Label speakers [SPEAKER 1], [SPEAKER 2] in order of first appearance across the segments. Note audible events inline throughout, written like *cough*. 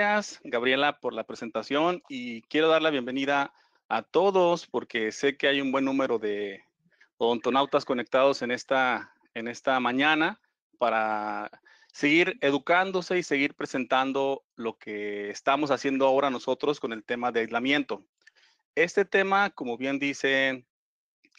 [SPEAKER 1] gracias, Gabriela, por la presentación y quiero dar la bienvenida a todos porque sé que hay un buen número de odontonautas conectados en esta, en esta mañana para seguir educándose y seguir presentando lo que estamos haciendo ahora nosotros con el tema de aislamiento. Este tema, como bien dice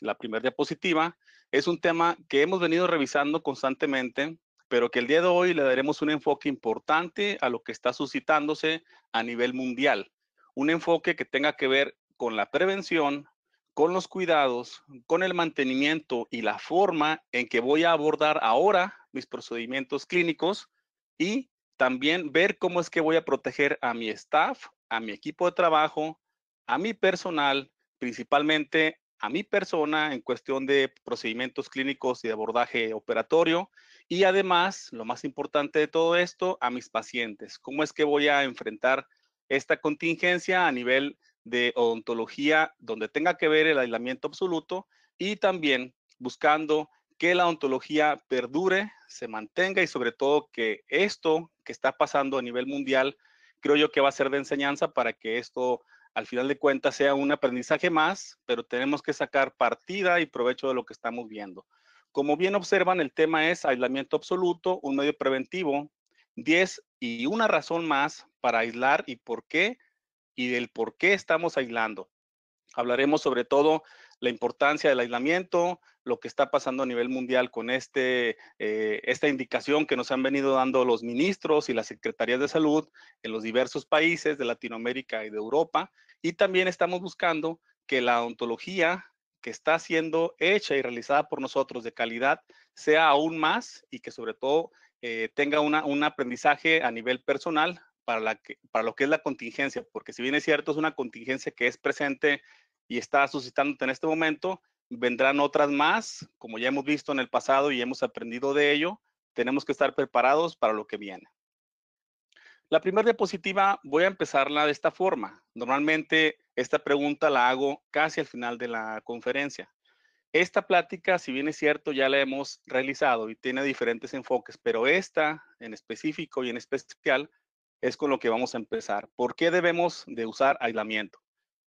[SPEAKER 1] la primera diapositiva, es un tema que hemos venido revisando constantemente pero que el día de hoy le daremos un enfoque importante a lo que está suscitándose a nivel mundial. Un enfoque que tenga que ver con la prevención, con los cuidados, con el mantenimiento y la forma en que voy a abordar ahora mis procedimientos clínicos y también ver cómo es que voy a proteger a mi staff, a mi equipo de trabajo, a mi personal, principalmente a mi persona en cuestión de procedimientos clínicos y de abordaje operatorio y además, lo más importante de todo esto, a mis pacientes. ¿Cómo es que voy a enfrentar esta contingencia a nivel de odontología donde tenga que ver el aislamiento absoluto y también buscando que la ontología perdure, se mantenga y sobre todo que esto que está pasando a nivel mundial, creo yo que va a ser de enseñanza para que esto al final de cuentas sea un aprendizaje más, pero tenemos que sacar partida y provecho de lo que estamos viendo. Como bien observan, el tema es aislamiento absoluto, un medio preventivo, 10 y una razón más para aislar y por qué y del por qué estamos aislando. Hablaremos sobre todo la importancia del aislamiento, lo que está pasando a nivel mundial con este, eh, esta indicación que nos han venido dando los ministros y las secretarías de salud en los diversos países de Latinoamérica y de Europa. Y también estamos buscando que la ontología que está siendo hecha y realizada por nosotros de calidad sea aún más y que sobre todo eh, tenga un aprendizaje a nivel personal para, la para lo que es la contingencia, porque si bien es cierto, es una contingencia que es presente y está suscitándote en este momento, vendrán otras más, como ya hemos visto en el pasado y hemos aprendido de ello, tenemos que estar preparados para lo que viene. La primera diapositiva voy a empezarla de esta forma. Normalmente esta pregunta la hago casi al final de la conferencia. Esta plática, si bien es cierto, ya la hemos realizado y tiene diferentes enfoques, pero esta en específico y en especial es con lo que vamos a empezar. ¿Por qué debemos de usar aislamiento?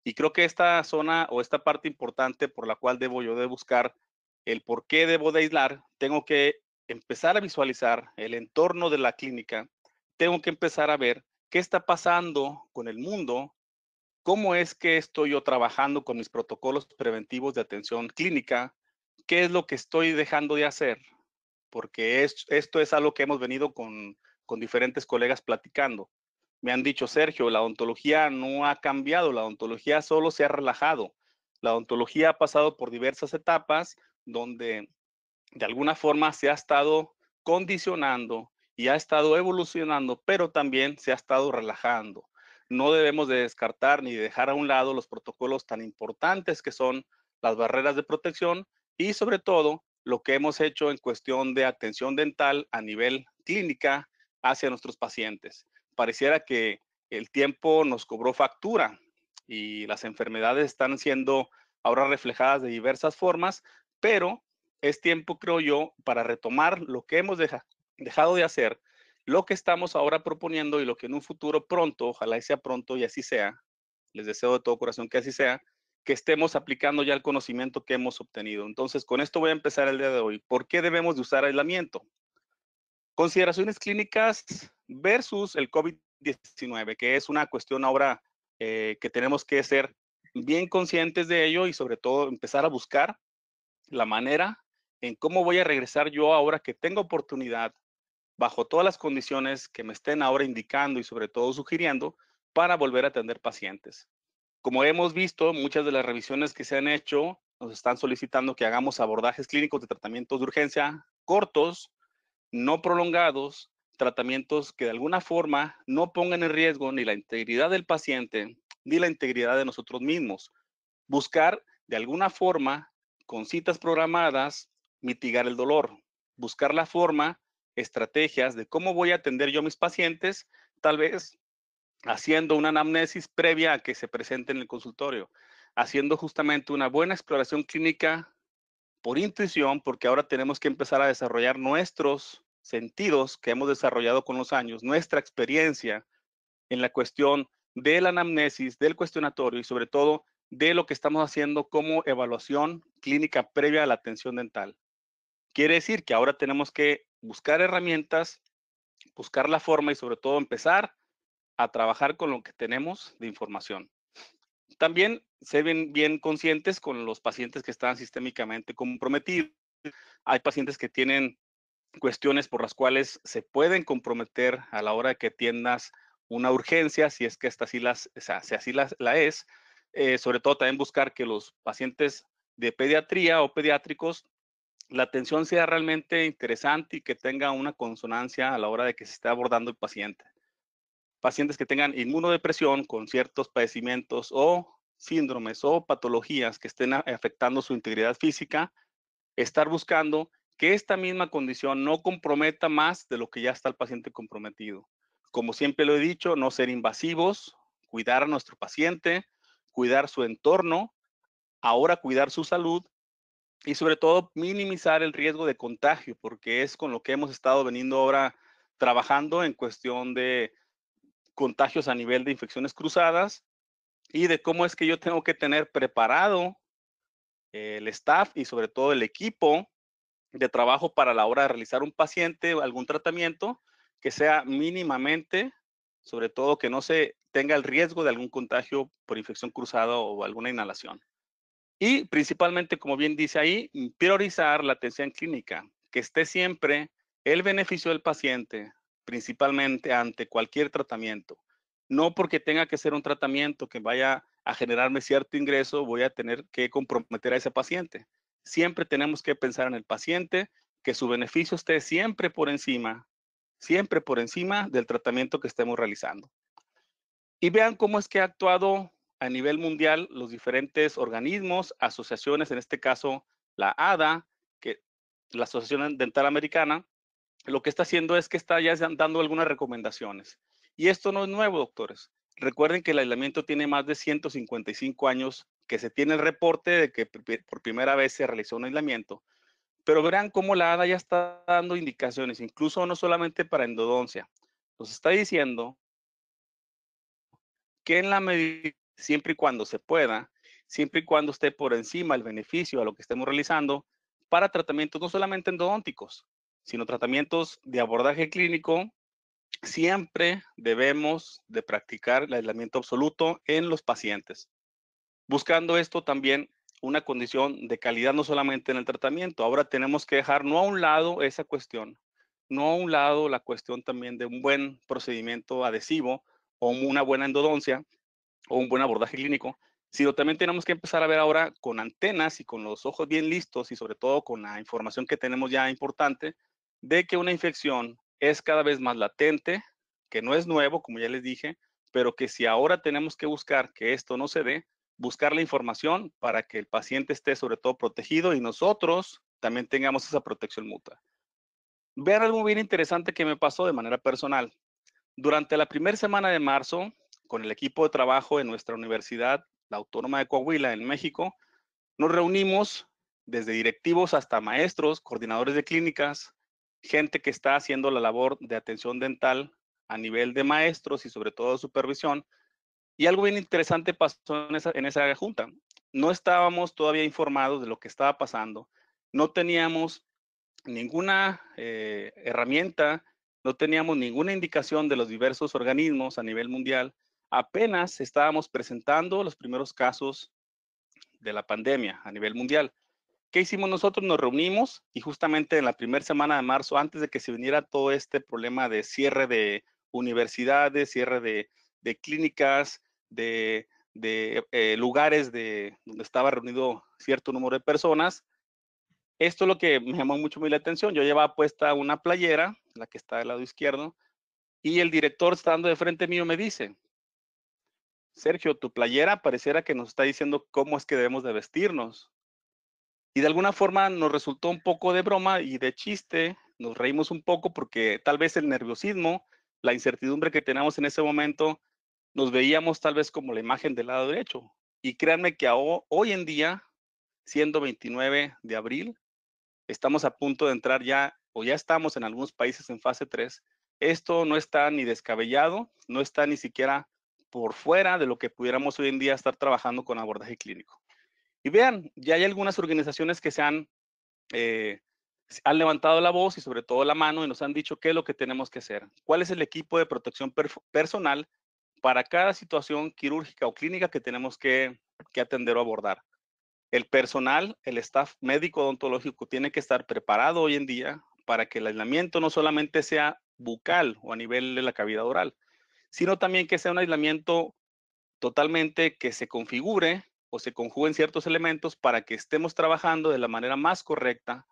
[SPEAKER 1] Y creo que esta zona o esta parte importante por la cual debo yo de buscar el por qué debo de aislar, tengo que empezar a visualizar el entorno de la clínica tengo que empezar a ver qué está pasando con el mundo, cómo es que estoy yo trabajando con mis protocolos preventivos de atención clínica, qué es lo que estoy dejando de hacer, porque esto es algo que hemos venido con, con diferentes colegas platicando. Me han dicho, Sergio, la odontología no ha cambiado, la odontología solo se ha relajado. La odontología ha pasado por diversas etapas donde de alguna forma se ha estado condicionando y ha estado evolucionando, pero también se ha estado relajando. No debemos de descartar ni dejar a un lado los protocolos tan importantes que son las barreras de protección y sobre todo lo que hemos hecho en cuestión de atención dental a nivel clínica hacia nuestros pacientes. Pareciera que el tiempo nos cobró factura y las enfermedades están siendo ahora reflejadas de diversas formas, pero es tiempo, creo yo, para retomar lo que hemos dejado dejado de hacer, lo que estamos ahora proponiendo y lo que en un futuro pronto, ojalá sea pronto y así sea, les deseo de todo corazón que así sea, que estemos aplicando ya el conocimiento que hemos obtenido. Entonces, con esto voy a empezar el día de hoy. ¿Por qué debemos de usar aislamiento? Consideraciones clínicas versus el COVID-19, que es una cuestión ahora eh, que tenemos que ser bien conscientes de ello y sobre todo empezar a buscar la manera en cómo voy a regresar yo ahora que tengo oportunidad bajo todas las condiciones que me estén ahora indicando y sobre todo sugiriendo para volver a atender pacientes. Como hemos visto, muchas de las revisiones que se han hecho nos están solicitando que hagamos abordajes clínicos de tratamientos de urgencia cortos, no prolongados, tratamientos que de alguna forma no pongan en riesgo ni la integridad del paciente ni la integridad de nosotros mismos. Buscar de alguna forma, con citas programadas, mitigar el dolor. Buscar la forma estrategias de cómo voy a atender yo a mis pacientes, tal vez haciendo una anamnesis previa a que se presente en el consultorio, haciendo justamente una buena exploración clínica por intuición, porque ahora tenemos que empezar a desarrollar nuestros sentidos que hemos desarrollado con los años, nuestra experiencia en la cuestión de la anamnesis, del cuestionatorio y sobre todo de lo que estamos haciendo como evaluación clínica previa a la atención dental. Quiere decir que ahora tenemos que buscar herramientas, buscar la forma y sobre todo empezar a trabajar con lo que tenemos de información. También se ven bien conscientes con los pacientes que están sistémicamente comprometidos. Hay pacientes que tienen cuestiones por las cuales se pueden comprometer a la hora de que tiendas una urgencia, si es que esta sí las, o si así las, la es. Eh, sobre todo también buscar que los pacientes de pediatría o pediátricos la atención sea realmente interesante y que tenga una consonancia a la hora de que se está abordando el paciente. Pacientes que tengan inmunodepresión con ciertos padecimientos o síndromes o patologías que estén afectando su integridad física, estar buscando que esta misma condición no comprometa más de lo que ya está el paciente comprometido. Como siempre lo he dicho, no ser invasivos, cuidar a nuestro paciente, cuidar su entorno, ahora cuidar su salud y sobre todo minimizar el riesgo de contagio, porque es con lo que hemos estado veniendo ahora trabajando en cuestión de contagios a nivel de infecciones cruzadas y de cómo es que yo tengo que tener preparado el staff y sobre todo el equipo de trabajo para la hora de realizar un paciente o algún tratamiento que sea mínimamente, sobre todo que no se tenga el riesgo de algún contagio por infección cruzada o alguna inhalación. Y principalmente, como bien dice ahí, mm, priorizar la atención clínica, que esté siempre el beneficio del paciente, principalmente ante cualquier tratamiento. No porque tenga que ser un tratamiento que vaya a generarme cierto ingreso, voy a tener que comprometer a ese paciente. Siempre tenemos que pensar en el paciente, que su beneficio esté siempre por encima, siempre por encima del tratamiento que estemos realizando. Y vean cómo es que ha actuado a nivel mundial los diferentes organismos, asociaciones, en este caso la ADA, que la Asociación Dental Americana, lo que está haciendo es que está ya dando algunas recomendaciones. Y esto no es nuevo, doctores. Recuerden que el aislamiento tiene más de 155 años, que se tiene el reporte de que por primera vez se realizó un aislamiento. Pero verán cómo la ADA ya está dando indicaciones, incluso no solamente para endodoncia. Nos está diciendo que en la medida siempre y cuando se pueda, siempre y cuando esté por encima el beneficio a lo que estemos realizando para tratamientos no solamente endodónticos, sino tratamientos de abordaje clínico, siempre debemos de practicar el aislamiento absoluto en los pacientes, buscando esto también una condición de calidad no solamente en el tratamiento. Ahora tenemos que dejar no a un lado esa cuestión, no a un lado la cuestión también de un buen procedimiento adhesivo o una buena endodoncia, o un buen abordaje clínico, sino también tenemos que empezar a ver ahora con antenas y con los ojos bien listos y sobre todo con la información que tenemos ya importante de que una infección es cada vez más latente, que no es nuevo, como ya les dije, pero que si ahora tenemos que buscar que esto no se dé, buscar la información para que el paciente esté sobre todo protegido y nosotros también tengamos esa protección mutua. Ver algo bien interesante que me pasó de manera personal. Durante la primera semana de marzo, con el equipo de trabajo de nuestra universidad, la Autónoma de Coahuila, en México, nos reunimos desde directivos hasta maestros, coordinadores de clínicas, gente que está haciendo la labor de atención dental a nivel de maestros y sobre todo supervisión. Y algo bien interesante pasó en esa, en esa junta. No estábamos todavía informados de lo que estaba pasando. No teníamos ninguna eh, herramienta, no teníamos ninguna indicación de los diversos organismos a nivel mundial apenas estábamos presentando los primeros casos de la pandemia a nivel mundial. ¿Qué hicimos nosotros? Nos reunimos y justamente en la primera semana de marzo, antes de que se viniera todo este problema de cierre de universidades, cierre de, clínicas, de, eh, lugares donde estaba reunido cierto número de personas, esto es lo que me llamó mucho la atención. Yo llevaba puesta una playera, la que está del lado izquierdo, y el director estando de frente mío me dice, Sergio, tu playera pareciera que nos está diciendo cómo es que debemos de vestirnos. Y de alguna forma nos resultó un poco de broma y de chiste, nos reímos un poco porque tal vez el nerviosismo, la incertidumbre que teníamos en ese momento, nos veíamos tal vez como la imagen del lado derecho. Y créanme que hoy en día, siendo 29 de abril, estamos a punto de entrar ya, o ya estamos en algunos países en fase 3. Esto no está ni descabellado, no está ni siquiera por fuera de lo que pudiéramos hoy en día estar trabajando con abordaje clínico. Y vean, ya hay algunas organizaciones que se han, eh, han levantado la voz y sobre todo la mano y nos han dicho qué es lo que tenemos que hacer, cuál es el equipo de protección personal para cada situación quirúrgica o clínica que tenemos que, que atender o abordar. El personal, el staff médico odontológico tiene que estar preparado hoy en día para que el aislamiento no solamente sea bucal o a nivel de la cavidad oral, sino también que sea un aislamiento totalmente que se configure o se conjuguen ciertos elementos para que estemos trabajando de la manera más correcta,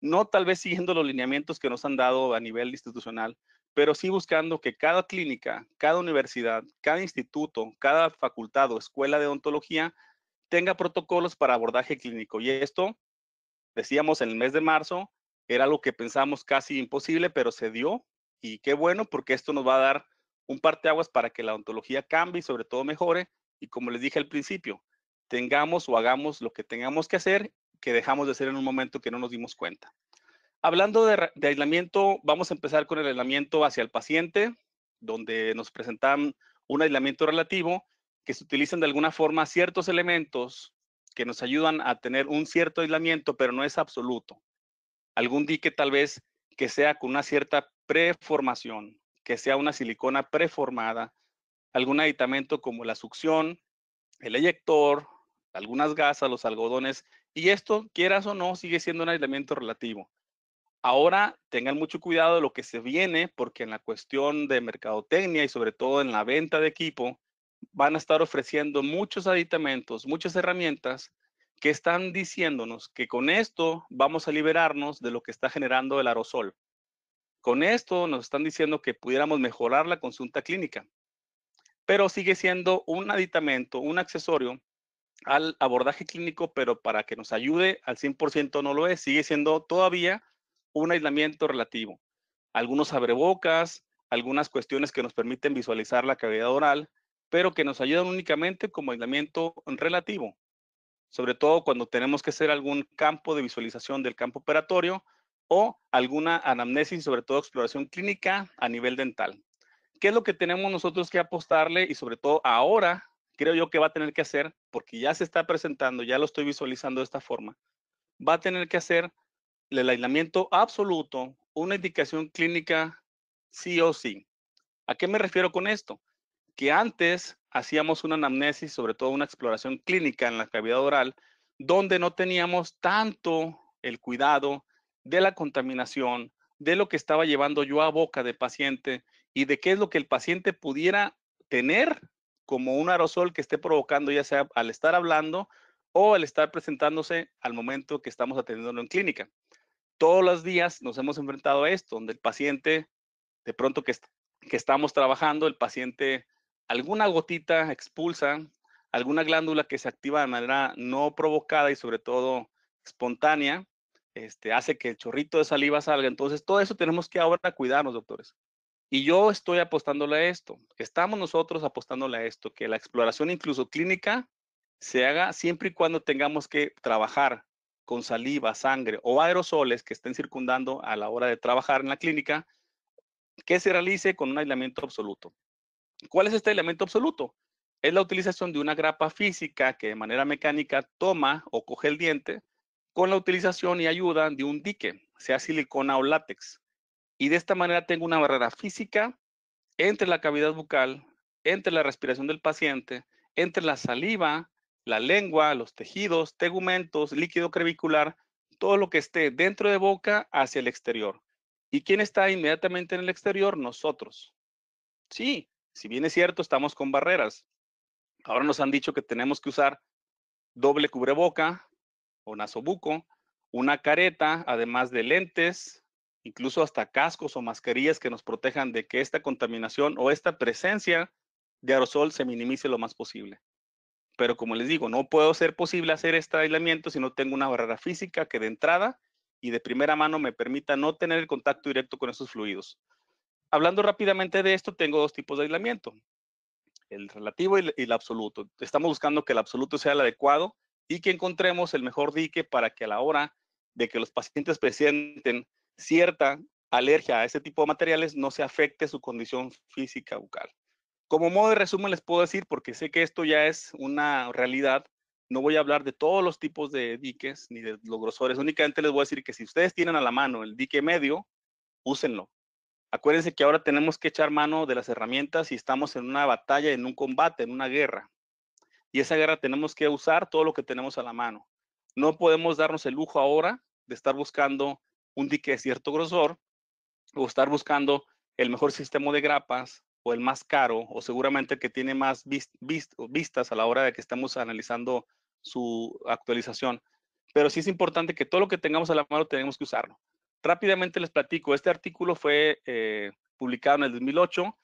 [SPEAKER 1] no tal vez siguiendo los lineamientos que nos han dado a nivel institucional, pero sí buscando que cada clínica, cada universidad, cada instituto, cada facultad o escuela de odontología tenga protocolos para abordaje clínico. Y esto, decíamos en el mes de marzo, era lo que pensamos casi imposible, pero se dio. Y qué bueno, porque esto nos va a dar un aguas para que la ontología cambie y sobre todo mejore. Y como les dije al principio, tengamos o hagamos lo que tengamos que hacer, que dejamos de hacer en un momento que no nos dimos cuenta. Hablando de, de aislamiento, vamos a empezar con el aislamiento hacia el paciente, donde nos presentan un aislamiento relativo, que se utilizan de alguna forma ciertos elementos que nos ayudan a tener un cierto aislamiento, pero no es absoluto. Algún dique tal vez que sea con una cierta preformación, que sea una silicona preformada, algún aditamento como la succión, el eyector, algunas gasas, los algodones, y esto, quieras o no, sigue siendo un aditamento relativo. Ahora tengan mucho cuidado de lo que se viene, porque en la cuestión de mercadotecnia y sobre todo en la venta de equipo, van a estar ofreciendo muchos aditamentos, muchas herramientas que están diciéndonos que con esto vamos a liberarnos de lo que está generando el aerosol. Con esto nos están diciendo que pudiéramos mejorar la consulta clínica, pero sigue siendo un aditamento, un accesorio al abordaje clínico, pero para que nos ayude al 100% no lo es, sigue siendo todavía un aislamiento relativo. Algunos abrebocas, algunas cuestiones que nos permiten visualizar la cavidad oral, pero que nos ayudan únicamente como aislamiento relativo, sobre todo cuando tenemos que hacer algún campo de visualización del campo operatorio o alguna anamnesis, sobre todo exploración clínica a nivel dental. ¿Qué es lo que tenemos nosotros que apostarle y sobre todo ahora creo yo que va a tener que hacer, porque ya se está presentando, ya lo estoy visualizando de esta forma, va a tener que hacer el aislamiento absoluto, una indicación clínica sí o sí. ¿A qué me refiero con esto? Que antes hacíamos una anamnesis, sobre todo una exploración clínica en la cavidad oral, donde no teníamos tanto el cuidado de la contaminación, de lo que estaba llevando yo a boca de paciente y de qué es lo que el paciente pudiera tener como un aerosol que esté provocando, ya sea al estar hablando o al estar presentándose al momento que estamos atendiéndolo en clínica. Todos los días nos hemos enfrentado a esto, donde el paciente, de pronto que, que estamos trabajando, el paciente alguna gotita expulsa, alguna glándula que se activa de manera no provocada y sobre todo espontánea, este, hace que el chorrito de saliva salga. Entonces, todo eso tenemos que ahora cuidarnos, doctores. Y yo estoy apostándole a esto. Estamos nosotros apostándole a esto, que la exploración incluso clínica se haga siempre y cuando tengamos que trabajar con saliva, sangre o aerosoles que estén circundando a la hora de trabajar en la clínica, que se realice con un aislamiento absoluto. ¿Cuál es este aislamiento absoluto? Es la utilización de una grapa física que de manera mecánica toma o coge el diente, con la utilización y ayuda de un dique, sea silicona o látex. Y de esta manera tengo una barrera física entre la cavidad bucal, entre la respiración del paciente, entre la saliva, la lengua, los tejidos, tegumentos, líquido crevicular, todo lo que esté dentro de boca hacia el exterior. ¿Y quién está inmediatamente en el exterior? Nosotros. Sí, si bien es cierto, estamos con barreras. Ahora nos han dicho que tenemos que usar doble cubreboca, o nasobuco, una careta, además de lentes, incluso hasta cascos o mascarillas que nos protejan de que esta contaminación o esta presencia de aerosol se minimice lo más posible. Pero como les digo, no puedo ser posible hacer este aislamiento si no tengo una barrera física que de entrada y de primera mano me permita no tener el contacto directo con esos fluidos. Hablando rápidamente de esto, tengo dos tipos de aislamiento, el relativo y el absoluto. Estamos buscando que el absoluto sea el adecuado y que encontremos el mejor dique para que a la hora de que los pacientes presenten cierta alergia a ese tipo de materiales no se afecte su condición física bucal. Como modo de resumen les puedo decir, porque sé que esto ya es una realidad, no voy a hablar de todos los tipos de diques ni de los grosores, únicamente les voy a decir que si ustedes tienen a la mano el dique medio, úsenlo. Acuérdense que ahora tenemos que echar mano de las herramientas y estamos en una batalla, en un combate, en una guerra. Y esa guerra tenemos que usar todo lo que tenemos a la mano. No podemos darnos el lujo ahora de estar buscando un dique de cierto grosor o estar buscando el mejor sistema de grapas o el más caro o seguramente el que tiene más vistas a la hora de que estamos analizando su actualización. Pero sí es importante que todo lo que tengamos a la mano tenemos que usarlo. Rápidamente les platico, este artículo fue eh, publicado en el 2008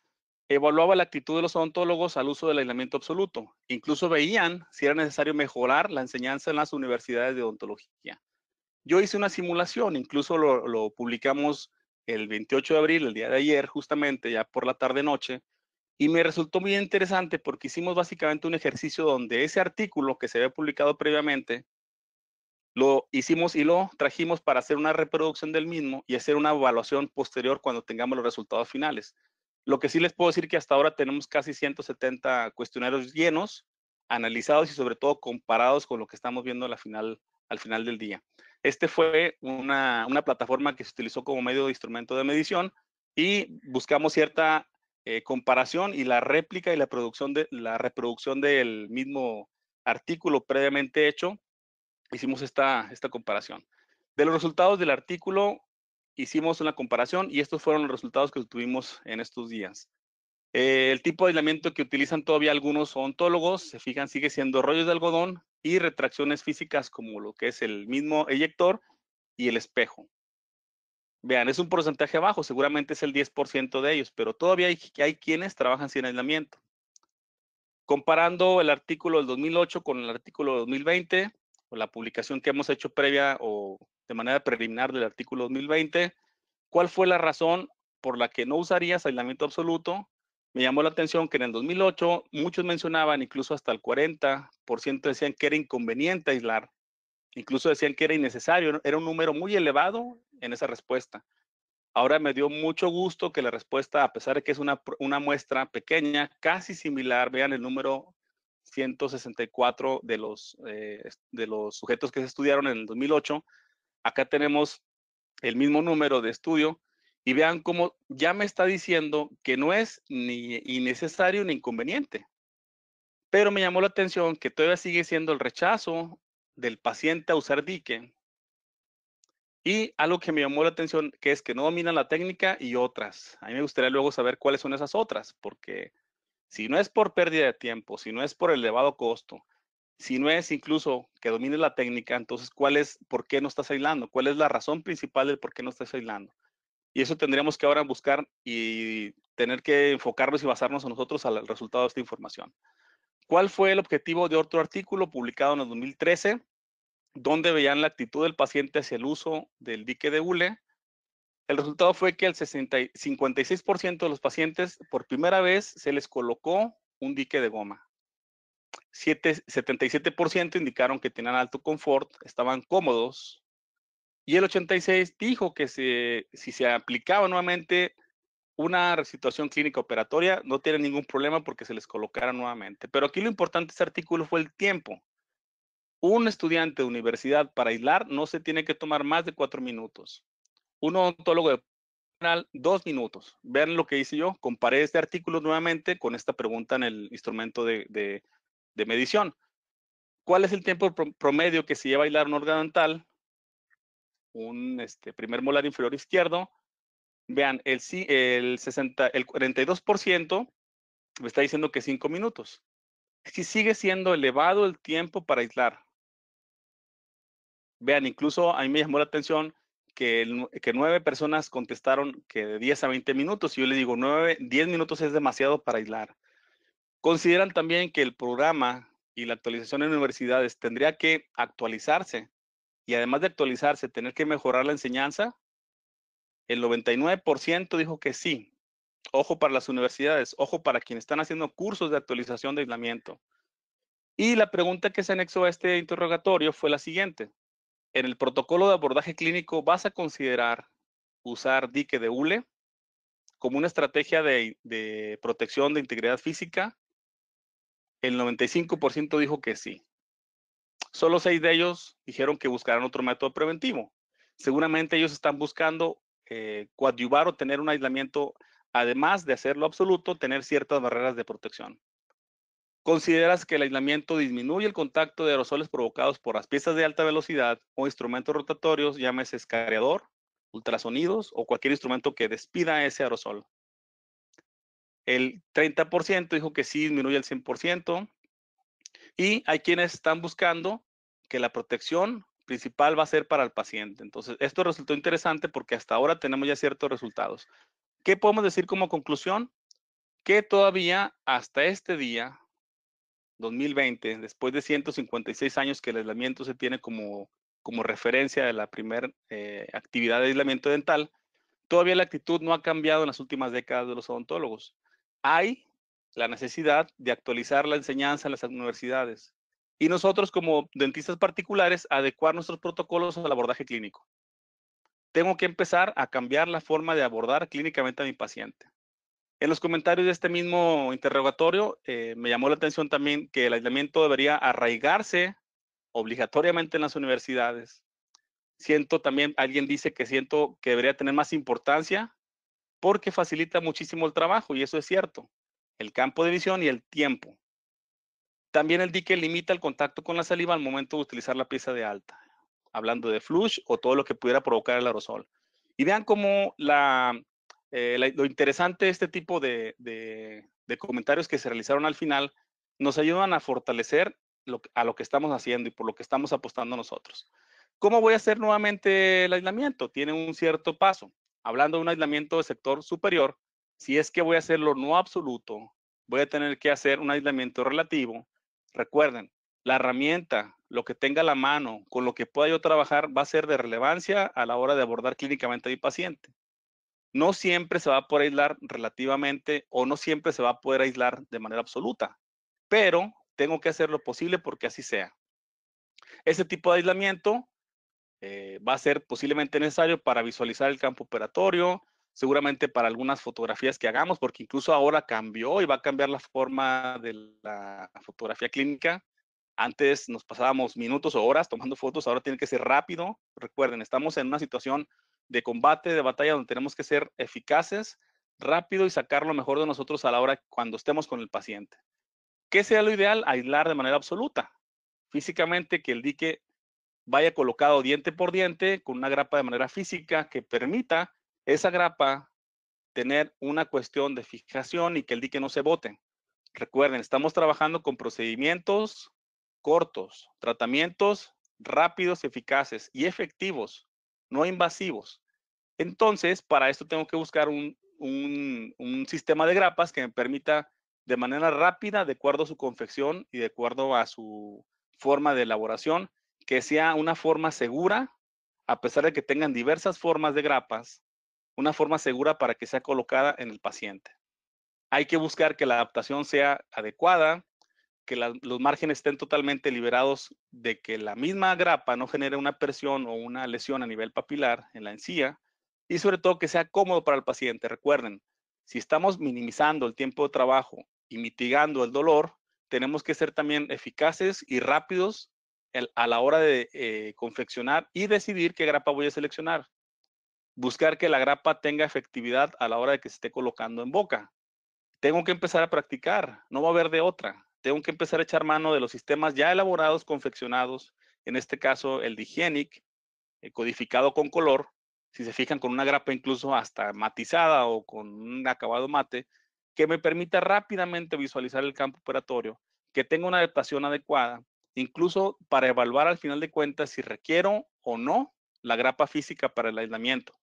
[SPEAKER 1] Evaluaba la actitud de los odontólogos al uso del aislamiento absoluto. Incluso veían si era necesario mejorar la enseñanza en las universidades de odontología. Yo hice una simulación, incluso lo, publicamos el 28 de abril, el día de ayer, justamente ya por la tarde-noche, y me resultó muy interesante porque hicimos básicamente un ejercicio donde ese artículo que se había publicado previamente, lo hicimos y lo trajimos para hacer una reproducción del mismo y hacer una evaluación posterior cuando tengamos los resultados finales. Lo que sí les puedo decir que hasta ahora tenemos casi 170 cuestionarios llenos, analizados y sobre todo comparados con lo que estamos viendo final, al final del día. Este fue una, plataforma que se utilizó como medio de instrumento de medición y buscamos cierta eh, comparación y la réplica y la, producción de, la reproducción del mismo artículo previamente hecho. Hicimos esta, esta comparación. De los resultados del artículo, hicimos una comparación y estos fueron los resultados que obtuvimos en estos días. Eh, el tipo de aislamiento que utilizan todavía algunos ontólogos, se fijan, sigue siendo rollos de algodón y retracciones físicas como lo que es el mismo eyector y el espejo. Vean, es un porcentaje bajo, seguramente es el 10% de ellos, pero todavía hay, hay, quienes trabajan sin aislamiento. Comparando el artículo del 2008 con el artículo del 2020, o la publicación que hemos hecho previa o de manera preliminar del artículo 2020, ¿cuál fue la razón por la que no usarías aislamiento absoluto? Me llamó la atención que en el 2008 muchos mencionaban, incluso hasta el 40% decían que era inconveniente aislar, incluso decían que era innecesario, era un número muy elevado en esa respuesta. Ahora me dio mucho gusto que la respuesta, a pesar de que es una, muestra pequeña, casi similar, vean el número 164 de los, eh, de los sujetos que se estudiaron en el 2008, Acá tenemos el mismo número de estudio y vean cómo ya me está diciendo que no es ni innecesario ni inconveniente. Pero me llamó la atención que todavía sigue siendo el rechazo del paciente a usar dique. Y algo que me llamó la atención que es que no dominan la técnica y otras. A mí me gustaría luego saber cuáles son esas otras, porque si no es por pérdida de tiempo, si no es por elevado costo, si no es incluso que domine la técnica, entonces, ¿cuál es, por qué no estás aislando? ¿Cuál es la razón principal del por qué no estás aislando? Y eso tendríamos que ahora buscar y tener que enfocarnos y basarnos a nosotros al resultado de esta información. ¿Cuál fue el objetivo de otro artículo publicado en el 2013? Donde veían la actitud del paciente hacia el uso del dique de hule. El resultado fue que el 56% de los pacientes por primera vez se les colocó un dique de goma. 77% indicaron que tenían alto confort, estaban cómodos, y el 86 dijo que si se aplicaba nuevamente una situación clínica operatoria, no tienen ningún problema porque se les colocara nuevamente. Pero aquí lo importante de este artículo fue el tiempo. Un estudiante de universidad para aislar no se tiene que tomar más de cuatro minutos. Un odontólogo de penal, dos minutos. Vean lo que hice yo. Comparé este artículo nuevamente con esta pregunta en el instrumento de de medición. ¿Cuál es el tiempo promedio que se lleva a un órgano dental? Un este, primer molar inferior izquierdo. Vean, el, el, 60, el 42% me está diciendo que 5 minutos. Si sigue siendo elevado el tiempo para aislar. Vean, incluso a mí me llamó la atención que, que nueve personas contestaron que de 10 a 20 minutos. Y yo le digo, 9, 10 minutos es demasiado para aislar. Consideran también que el programa y la actualización en universidades tendría que actualizarse y además de actualizarse, tener que mejorar la enseñanza. El 99% dijo que sí. Ojo para las universidades, ojo para quienes están haciendo cursos de actualización de aislamiento. Y la pregunta que se anexó a este interrogatorio fue la siguiente. En el protocolo de abordaje clínico, ¿vas a considerar usar dique de ULE como una estrategia de, de protección de integridad física el 95% dijo que sí. Solo seis de ellos dijeron que buscarán otro método preventivo. Seguramente ellos están buscando eh, coadyuvar o tener un aislamiento, además de hacerlo absoluto, tener ciertas barreras de protección. ¿Consideras que el aislamiento disminuye el contacto de aerosoles provocados por las piezas de alta velocidad o instrumentos rotatorios, llámese escareador, ultrasonidos o cualquier instrumento que despida ese aerosol? el 30% dijo que sí disminuye al 100%. Y hay quienes están buscando que la protección principal va a ser para el paciente. Entonces, esto resultó interesante porque hasta ahora tenemos ya ciertos resultados. ¿Qué podemos decir como conclusión? Que todavía hasta este día, 2020, después de 156 años que el aislamiento se tiene como, como referencia de la primera eh, actividad de aislamiento dental, todavía la actitud no ha cambiado en las últimas décadas de los odontólogos hay la necesidad de actualizar la enseñanza en las universidades y nosotros como dentistas particulares adecuar nuestros protocolos al abordaje clínico. Tengo que empezar a cambiar la forma de abordar clínicamente a mi paciente. En los comentarios de este mismo interrogatorio eh, me llamó la atención también que el aislamiento debería arraigarse obligatoriamente en las universidades. Siento también, alguien dice que siento que debería tener más importancia porque facilita muchísimo el trabajo y eso es cierto. El campo de visión y el tiempo. También el dique limita el contacto con la saliva al momento de utilizar la pieza de alta, hablando de flush o todo lo que pudiera provocar el aerosol. Y vean cómo la, eh, lo interesante de este tipo de, de, de, comentarios que se realizaron al final nos ayudan a fortalecer lo, a lo que estamos haciendo y por lo que estamos apostando nosotros. ¿Cómo voy a hacer nuevamente el aislamiento? Tiene un cierto paso hablando de un aislamiento de sector superior, si es que voy a hacerlo no absoluto, voy a tener que hacer un aislamiento relativo. Recuerden, la herramienta, lo que tenga la mano, con lo que pueda yo trabajar, va a ser de relevancia a la hora de abordar clínicamente a mi paciente. No siempre se va a poder aislar relativamente o no siempre se va a poder aislar de manera absoluta, pero tengo que hacer lo posible porque así sea. Ese tipo de aislamiento eh, va a ser posiblemente necesario para visualizar el campo operatorio, seguramente para algunas fotografías que hagamos, porque incluso ahora cambió y va a cambiar la forma de la fotografía clínica. Antes nos pasábamos minutos o horas tomando fotos, ahora tiene que ser rápido. Recuerden, estamos en una situación de combate, de batalla, donde tenemos que ser eficaces, rápido y sacar lo mejor de nosotros a la hora cuando estemos con el paciente. ¿Qué sea lo ideal? Aislar de manera absoluta. Físicamente que el dique vaya colocado diente por diente con una grapa de manera física que permita esa grapa tener una cuestión de fijación y que el dique no se bote. Recuerden, estamos trabajando con procedimientos cortos, tratamientos rápidos, eficaces y efectivos, no invasivos. Entonces, para esto tengo que buscar un, un, sistema de grapas que me permita de manera rápida, de acuerdo a su confección y de acuerdo a su forma de elaboración, que sea una forma segura, a pesar de que tengan diversas formas de grapas, una forma segura para que sea colocada en el paciente. Hay que buscar que la adaptación sea adecuada, que los márgenes estén totalmente liberados de que la misma grapa no genere una presión o una lesión a nivel papilar en la encía y sobre todo que sea cómodo para el paciente. Recuerden, si estamos minimizando el tiempo de trabajo y mitigando el dolor, tenemos que ser también eficaces y rápidos a la hora de eh, confeccionar y decidir qué grapa voy a seleccionar. Buscar que la grapa tenga efectividad a la hora de que se esté colocando en boca. Tengo que empezar a practicar, no va a haber de otra. Tengo que empezar a echar mano de los sistemas ya elaborados, confeccionados, en este caso el de eh, codificado con color. Si se fijan, con una grapa incluso hasta matizada o con un acabado mate, que me permita rápidamente visualizar el campo operatorio, que tenga una adaptación adecuada incluso para evaluar al final de cuentas si requiero o no la grapa física para el aislamiento.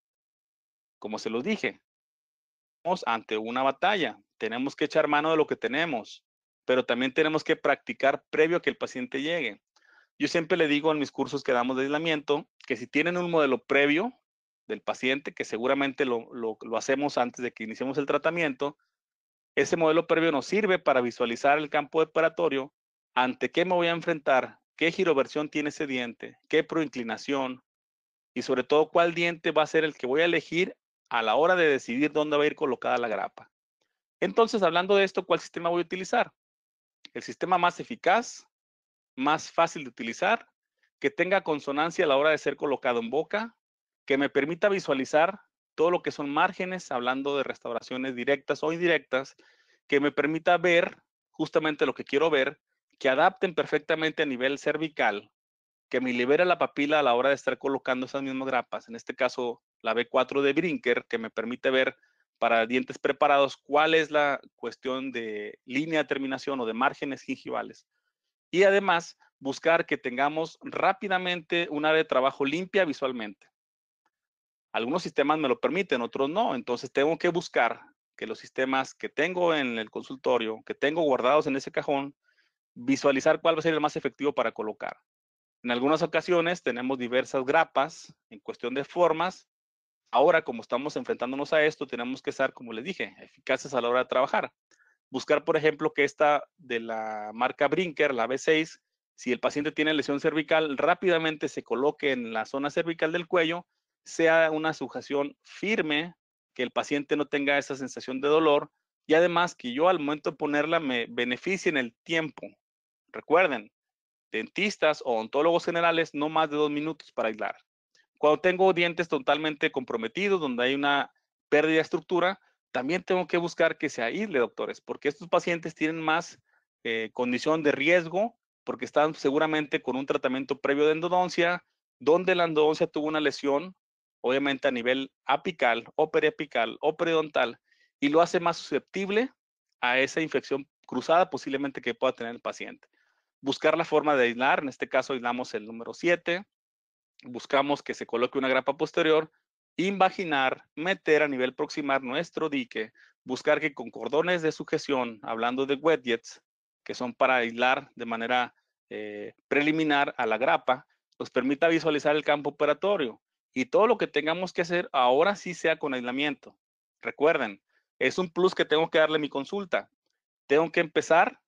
[SPEAKER 1] Como se lo dije, estamos ante una batalla, tenemos que echar mano de lo que tenemos, pero también tenemos que practicar previo a que el paciente llegue. Yo siempre le digo en mis cursos que damos de aislamiento que si tienen un modelo previo del paciente, que seguramente lo, lo hacemos antes de que iniciemos el tratamiento, ese modelo previo nos sirve para visualizar el campo operatorio ante qué me voy a enfrentar, qué giroversión tiene ese diente, qué proinclinación y sobre todo cuál diente va a ser el que voy a elegir a la hora de decidir dónde va a ir colocada la grapa. Entonces, hablando de esto, ¿cuál sistema voy a utilizar? El sistema más eficaz, más fácil de utilizar, que tenga consonancia a la hora de ser colocado en boca, que me permita visualizar todo lo que son márgenes, hablando de restauraciones directas o indirectas, que me permita ver justamente lo que quiero ver, que adapten perfectamente a nivel cervical, que me libera la papila a la hora de estar colocando esas mismas grapas. En este caso, la B4 de Brinker, que me permite ver para dientes preparados cuál es la cuestión de línea de terminación o de márgenes gingivales. Y además, buscar que tengamos rápidamente un área de trabajo limpia visualmente. Algunos sistemas me lo permiten, otros no. Entonces tengo que buscar que los sistemas que tengo en el consultorio, que tengo guardados en ese cajón, visualizar cuál va a ser el más efectivo para colocar. En algunas ocasiones tenemos diversas grapas en cuestión de formas. Ahora, como estamos enfrentándonos a esto, tenemos que ser, como les dije, eficaces a la hora de trabajar. Buscar, por ejemplo, que esta de la marca Brinker, la B6, si el paciente tiene lesión cervical, rápidamente se coloque en la zona cervical del cuello, sea una sujeción firme, que el paciente no tenga esa sensación de dolor, y además que yo al momento de ponerla me beneficie en el tiempo, Recuerden, dentistas o ontólogos generales, no más de dos minutos para aislar. Cuando tengo dientes totalmente comprometidos, donde hay una pérdida de estructura, también tengo que buscar que se aísle, doctores, porque estos pacientes tienen más eh, condición de riesgo, porque están seguramente con un tratamiento previo de endodoncia, donde la endodoncia tuvo una lesión, obviamente a nivel apical o periapical o periodontal, y lo hace más susceptible a esa infección cruzada posiblemente que pueda tener el paciente buscar la forma de aislar, en este caso aislamos el número 7, buscamos que se coloque una grapa posterior, imaginar meter a nivel proximal nuestro dique, buscar que con cordones de sujeción, hablando de wedgets, que son para aislar de manera eh, preliminar a la grapa, nos permita visualizar el campo operatorio y todo lo que tengamos que hacer ahora sí sea con aislamiento. Recuerden, es un plus que tengo que darle mi consulta. Tengo que empezar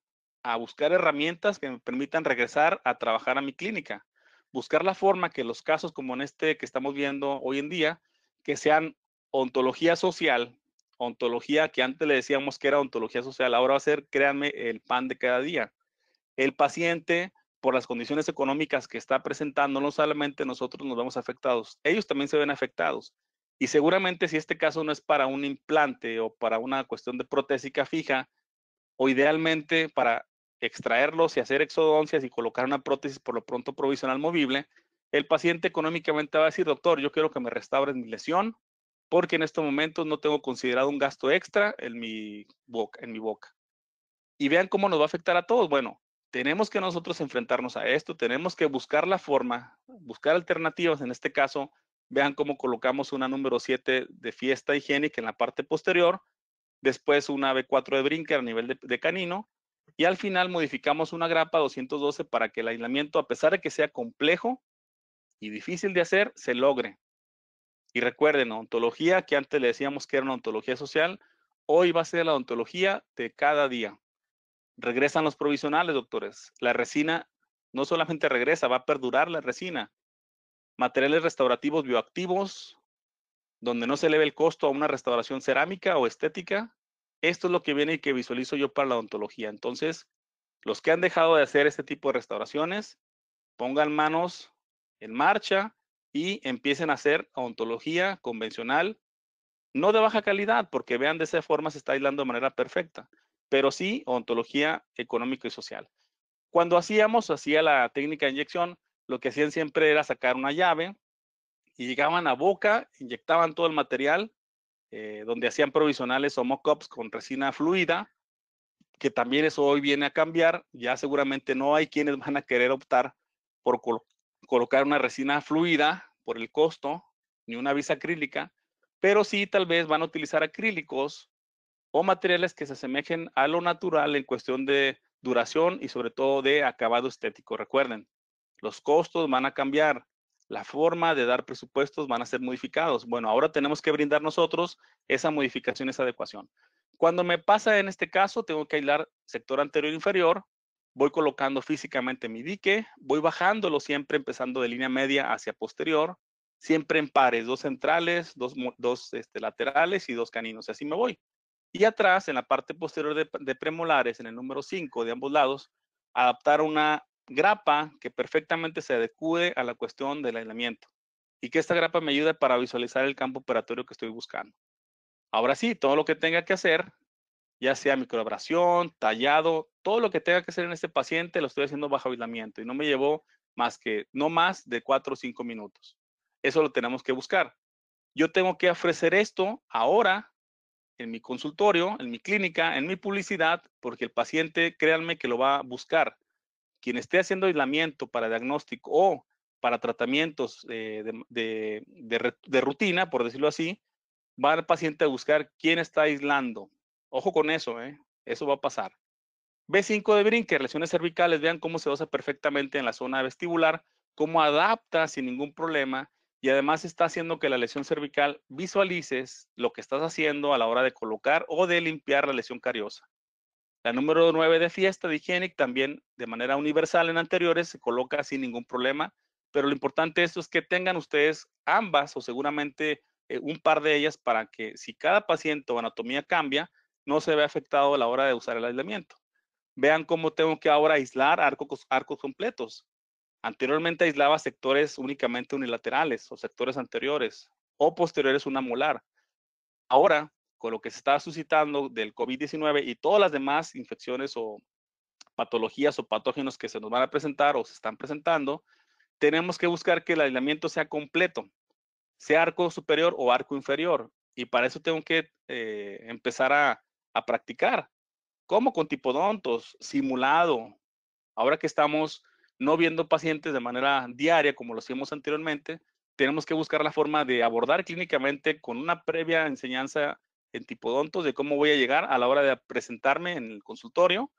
[SPEAKER 1] a buscar herramientas que me permitan regresar a trabajar a mi clínica. Buscar la forma que los casos como en este que estamos viendo hoy en día, que sean ontología social, ontología que antes le decíamos que era ontología social, ahora va a ser, créanme, el pan de cada día. El paciente, por las condiciones económicas que está presentando, no solamente nosotros nos vemos afectados, ellos también se ven afectados. Y seguramente si este caso no es para un implante o para una cuestión de protésica fija, o idealmente para extraerlos y hacer exodoncias y colocar una prótesis por lo pronto provisional movible, el paciente económicamente va a decir, doctor, yo quiero que me restaures mi lesión porque en estos momentos no tengo considerado un gasto extra en mi boca. En mi boca. Y vean cómo nos va a afectar a todos. Bueno, tenemos que nosotros enfrentarnos a esto, tenemos que buscar la forma, buscar alternativas. En este caso, vean cómo colocamos una número 7 de fiesta higiénica en la parte posterior, después una B4 de brinker a nivel de canino, y al final modificamos una grapa 212 para que el aislamiento, a pesar de que sea complejo y difícil de hacer, se logre. Y recuerden, ontología, que antes le decíamos que era una ontología social, hoy va a ser la ontología de cada día. Regresan los provisionales, doctores. La resina no solamente regresa, va a perdurar la resina. Materiales restaurativos bioactivos, donde no se eleve el costo a una restauración cerámica o estética, esto es lo que viene y que visualizo yo para la odontología. Entonces, los que han dejado de hacer este tipo de restauraciones, pongan manos en marcha y empiecen a hacer ontología convencional, no de baja calidad, porque vean de esa forma se está aislando de manera perfecta, pero sí ontología económica y social. Cuando hacíamos, hacía la técnica de inyección, lo que hacían siempre era sacar una llave y llegaban a boca, inyectaban todo el material eh, donde hacían provisionales o mock con resina fluida, que también eso hoy viene a cambiar. Ya seguramente no hay quienes *laughs* van a querer optar por colocar una resina fluida por el costo, ni una visa acrílica, pero sí tal vez van a utilizar acrílicos o materiales que se asemejen a lo natural en cuestión de duración y sobre todo de acabado estético. Recuerden, los costos van a cambiar, la forma de dar presupuestos van a ser modificados. Bueno, ahora tenemos que brindar nosotros esa modificación, esa adecuación. Cuando me pasa en este caso, tengo que aislar sector anterior e inferior, voy colocando físicamente mi dique, voy bajándolo siempre empezando de línea media hacia posterior, siempre en pares, dos centrales, dos, dos este, laterales y dos caninos, y así me voy. Y atrás, en la parte posterior de, de premolares, en el número 5 de ambos lados, adaptar una grapa que perfectamente se adecue a la cuestión del aislamiento y que esta grapa me ayude para visualizar el campo operatorio que estoy buscando. Ahora sí, todo lo que tenga que hacer, ya sea microabrasión, tallado, todo lo que tenga que hacer en este paciente lo estoy haciendo bajo aislamiento y no me llevó más que, no más de cuatro o cinco minutos. Eso lo tenemos que buscar. Yo tengo que ofrecer esto ahora en mi consultorio, en mi clínica, en mi publicidad, porque el paciente, créanme que lo va a buscar quien esté haciendo aislamiento para diagnóstico o para tratamientos eh, de, rutina, por decirlo así, va al paciente a buscar quién está aislando. Ojo con eso, ¿eh? eso va a pasar. B5 de Brinker, lesiones cervicales, vean cómo se dosa perfectamente en la zona vestibular, cómo adapta sin ningún problema y además está haciendo que la lesión cervical visualices lo que estás haciendo a la hora de colocar o de limpiar la lesión cariosa. La número 9 de fiesta de Higiene, también de manera universal en anteriores se coloca sin ningún problema, pero lo importante es que tengan ustedes ambas o seguramente eh, un par de ellas para que si cada paciente o anatomía cambia, no se vea afectado a la hora de usar el aislamiento. Vean cómo tengo que ahora aislar arcos, arcos completos. Anteriormente aislaba sectores únicamente unilaterales o sectores anteriores o posteriores una molar. Ahora con lo que se está suscitando del COVID-19 y todas las demás infecciones o patologías o patógenos que se nos van a presentar o se están presentando, tenemos que buscar que el aislamiento sea completo, sea arco superior o arco inferior. Y para eso tengo que eh, empezar a, a practicar. como Con tipodontos, simulado. Ahora que estamos no viendo pacientes de manera diaria como lo hacíamos anteriormente, tenemos que buscar la forma de abordar clínicamente con una previa enseñanza en Tipodontos de cómo voy a llegar a la hora de presentarme en el consultorio,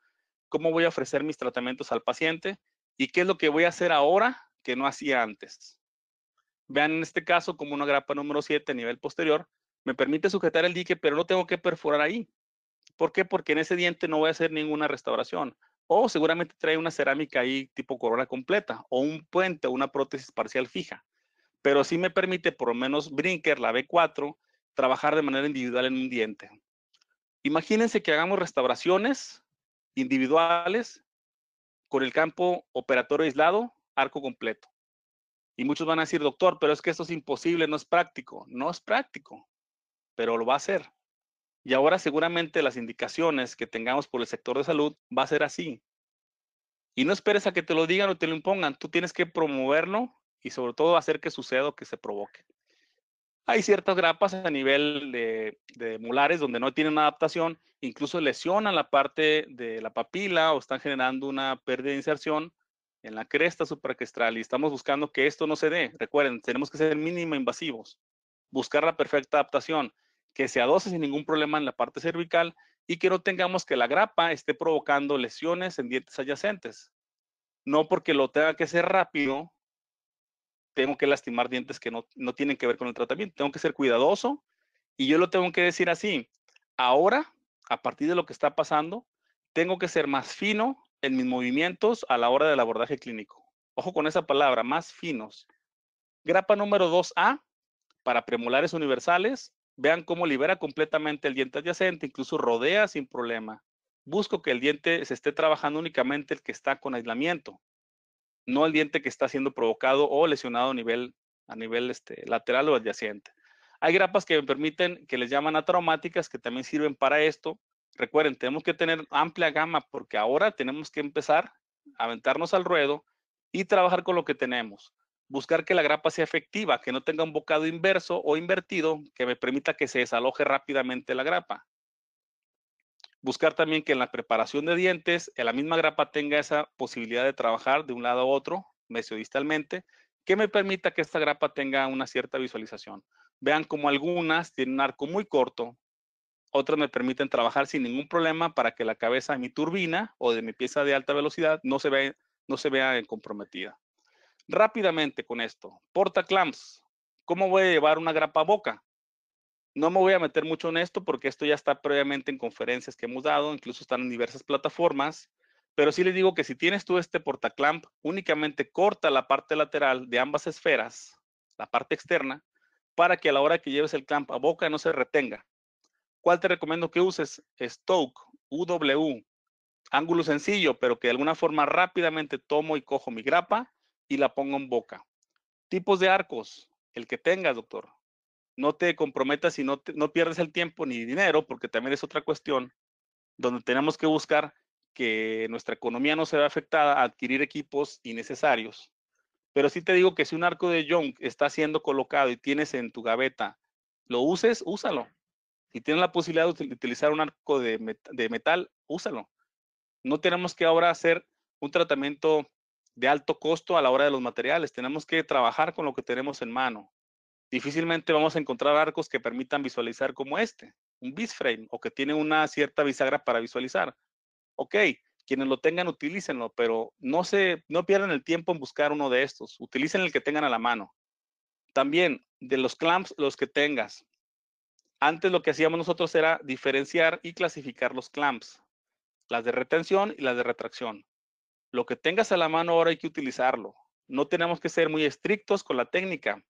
[SPEAKER 1] cómo voy a ofrecer mis tratamientos al paciente y qué es lo que voy a hacer ahora que no hacía antes. Vean en este caso como una grapa número 7 a nivel posterior me permite sujetar el dique, pero no tengo que perforar ahí. ¿Por qué? Porque en ese diente no voy a hacer ninguna restauración. O seguramente trae una cerámica ahí tipo corona completa, o un puente, o una prótesis parcial fija. Pero sí me permite por lo menos Brinker, la B4, trabajar de manera individual en un diente. Imagínense que hagamos restauraciones individuales con el campo operatorio aislado, arco completo. Y muchos van a decir, doctor, pero es que esto es imposible, no es práctico. No es práctico, pero lo va a hacer. Y ahora seguramente las indicaciones que tengamos por el sector de salud va a ser así. Y no esperes a que te lo digan o te lo impongan. Tú tienes que promoverlo y sobre todo hacer que suceda o que se provoque. Hay ciertas grapas a nivel de, mulares donde no tienen adaptación, incluso lesionan la parte de la papila o están generando una pérdida de inserción en la cresta supraquestral y estamos buscando que esto no se dé. Recuerden, tenemos que ser mínimo invasivos, buscar la perfecta adaptación, que se adose sin ningún problema en la parte cervical y que no tengamos que la grapa esté provocando lesiones en dientes adyacentes. No porque lo tenga que hacer rápido, tengo que lastimar dientes que no, no tienen que ver con el tratamiento. Tengo que ser cuidadoso y yo lo tengo que decir así. Ahora, a partir de lo que está pasando, tengo que ser más fino en mis movimientos a la hora del abordaje clínico. Ojo con esa palabra, más finos. Grapa número 2A para premolares universales. Vean cómo libera completamente el diente adyacente, incluso rodea sin problema. Busco que el diente se esté trabajando únicamente el que está con aislamiento no al diente que está siendo provocado o lesionado a nivel, a nivel este, lateral o adyacente. Hay grapas que me permiten, que les llaman traumáticas, que también sirven para esto. Recuerden, tenemos que tener amplia gama porque ahora tenemos que empezar a aventarnos al ruedo y trabajar con lo que tenemos. Buscar que la grapa sea efectiva, que no tenga un bocado inverso o invertido que me permita que se desaloje rápidamente la grapa. Buscar también que en la preparación de dientes, la misma grapa tenga esa posibilidad de trabajar de un lado a otro, mesiodistalmente, que me permita que esta grapa tenga una cierta visualización. Vean como algunas tienen un arco muy corto, otras me permiten trabajar sin ningún problema para que la cabeza de mi turbina o de mi pieza de alta velocidad no se vea, no se vea comprometida. Rápidamente con esto, porta clamps. ¿Cómo voy a llevar una grapa a boca? No me voy a meter mucho en esto porque esto ya está previamente en conferencias que hemos dado, incluso están en diversas plataformas, pero sí les digo que si tienes tú este portaclamp, únicamente corta la parte lateral de ambas esferas, la parte externa, para que a la hora que lleves el clamp a boca no se retenga. ¿Cuál te recomiendo que uses? Stoke, UW, ángulo sencillo, pero que de alguna forma rápidamente tomo y cojo mi grapa y la pongo en boca. Tipos de arcos, el que tengas, doctor no te comprometas y no, no pierdes el tiempo ni dinero, porque también es otra cuestión donde tenemos que buscar que nuestra economía no se vea afectada a adquirir equipos innecesarios. Pero sí te digo que si un arco de junk está siendo colocado y tienes en tu gaveta, lo uses, úsalo. Si tienes la posibilidad de utilizar un arco de, de metal, úsalo. No tenemos que ahora hacer un tratamiento de alto costo a la hora de los materiales. Tenemos que trabajar con lo que tenemos en mano difícilmente vamos a encontrar arcos que permitan visualizar como este, un bisframe, o que tiene una cierta bisagra para visualizar. Ok, quienes lo tengan, utilícenlo, pero no, se, no pierdan el tiempo en buscar uno de estos. Utilicen el que tengan a la mano. También, de los clamps, los que tengas. Antes lo que hacíamos nosotros era diferenciar y clasificar los clamps, las de retención y las de retracción. Lo que tengas a la mano ahora hay que utilizarlo. No tenemos que ser muy estrictos con la técnica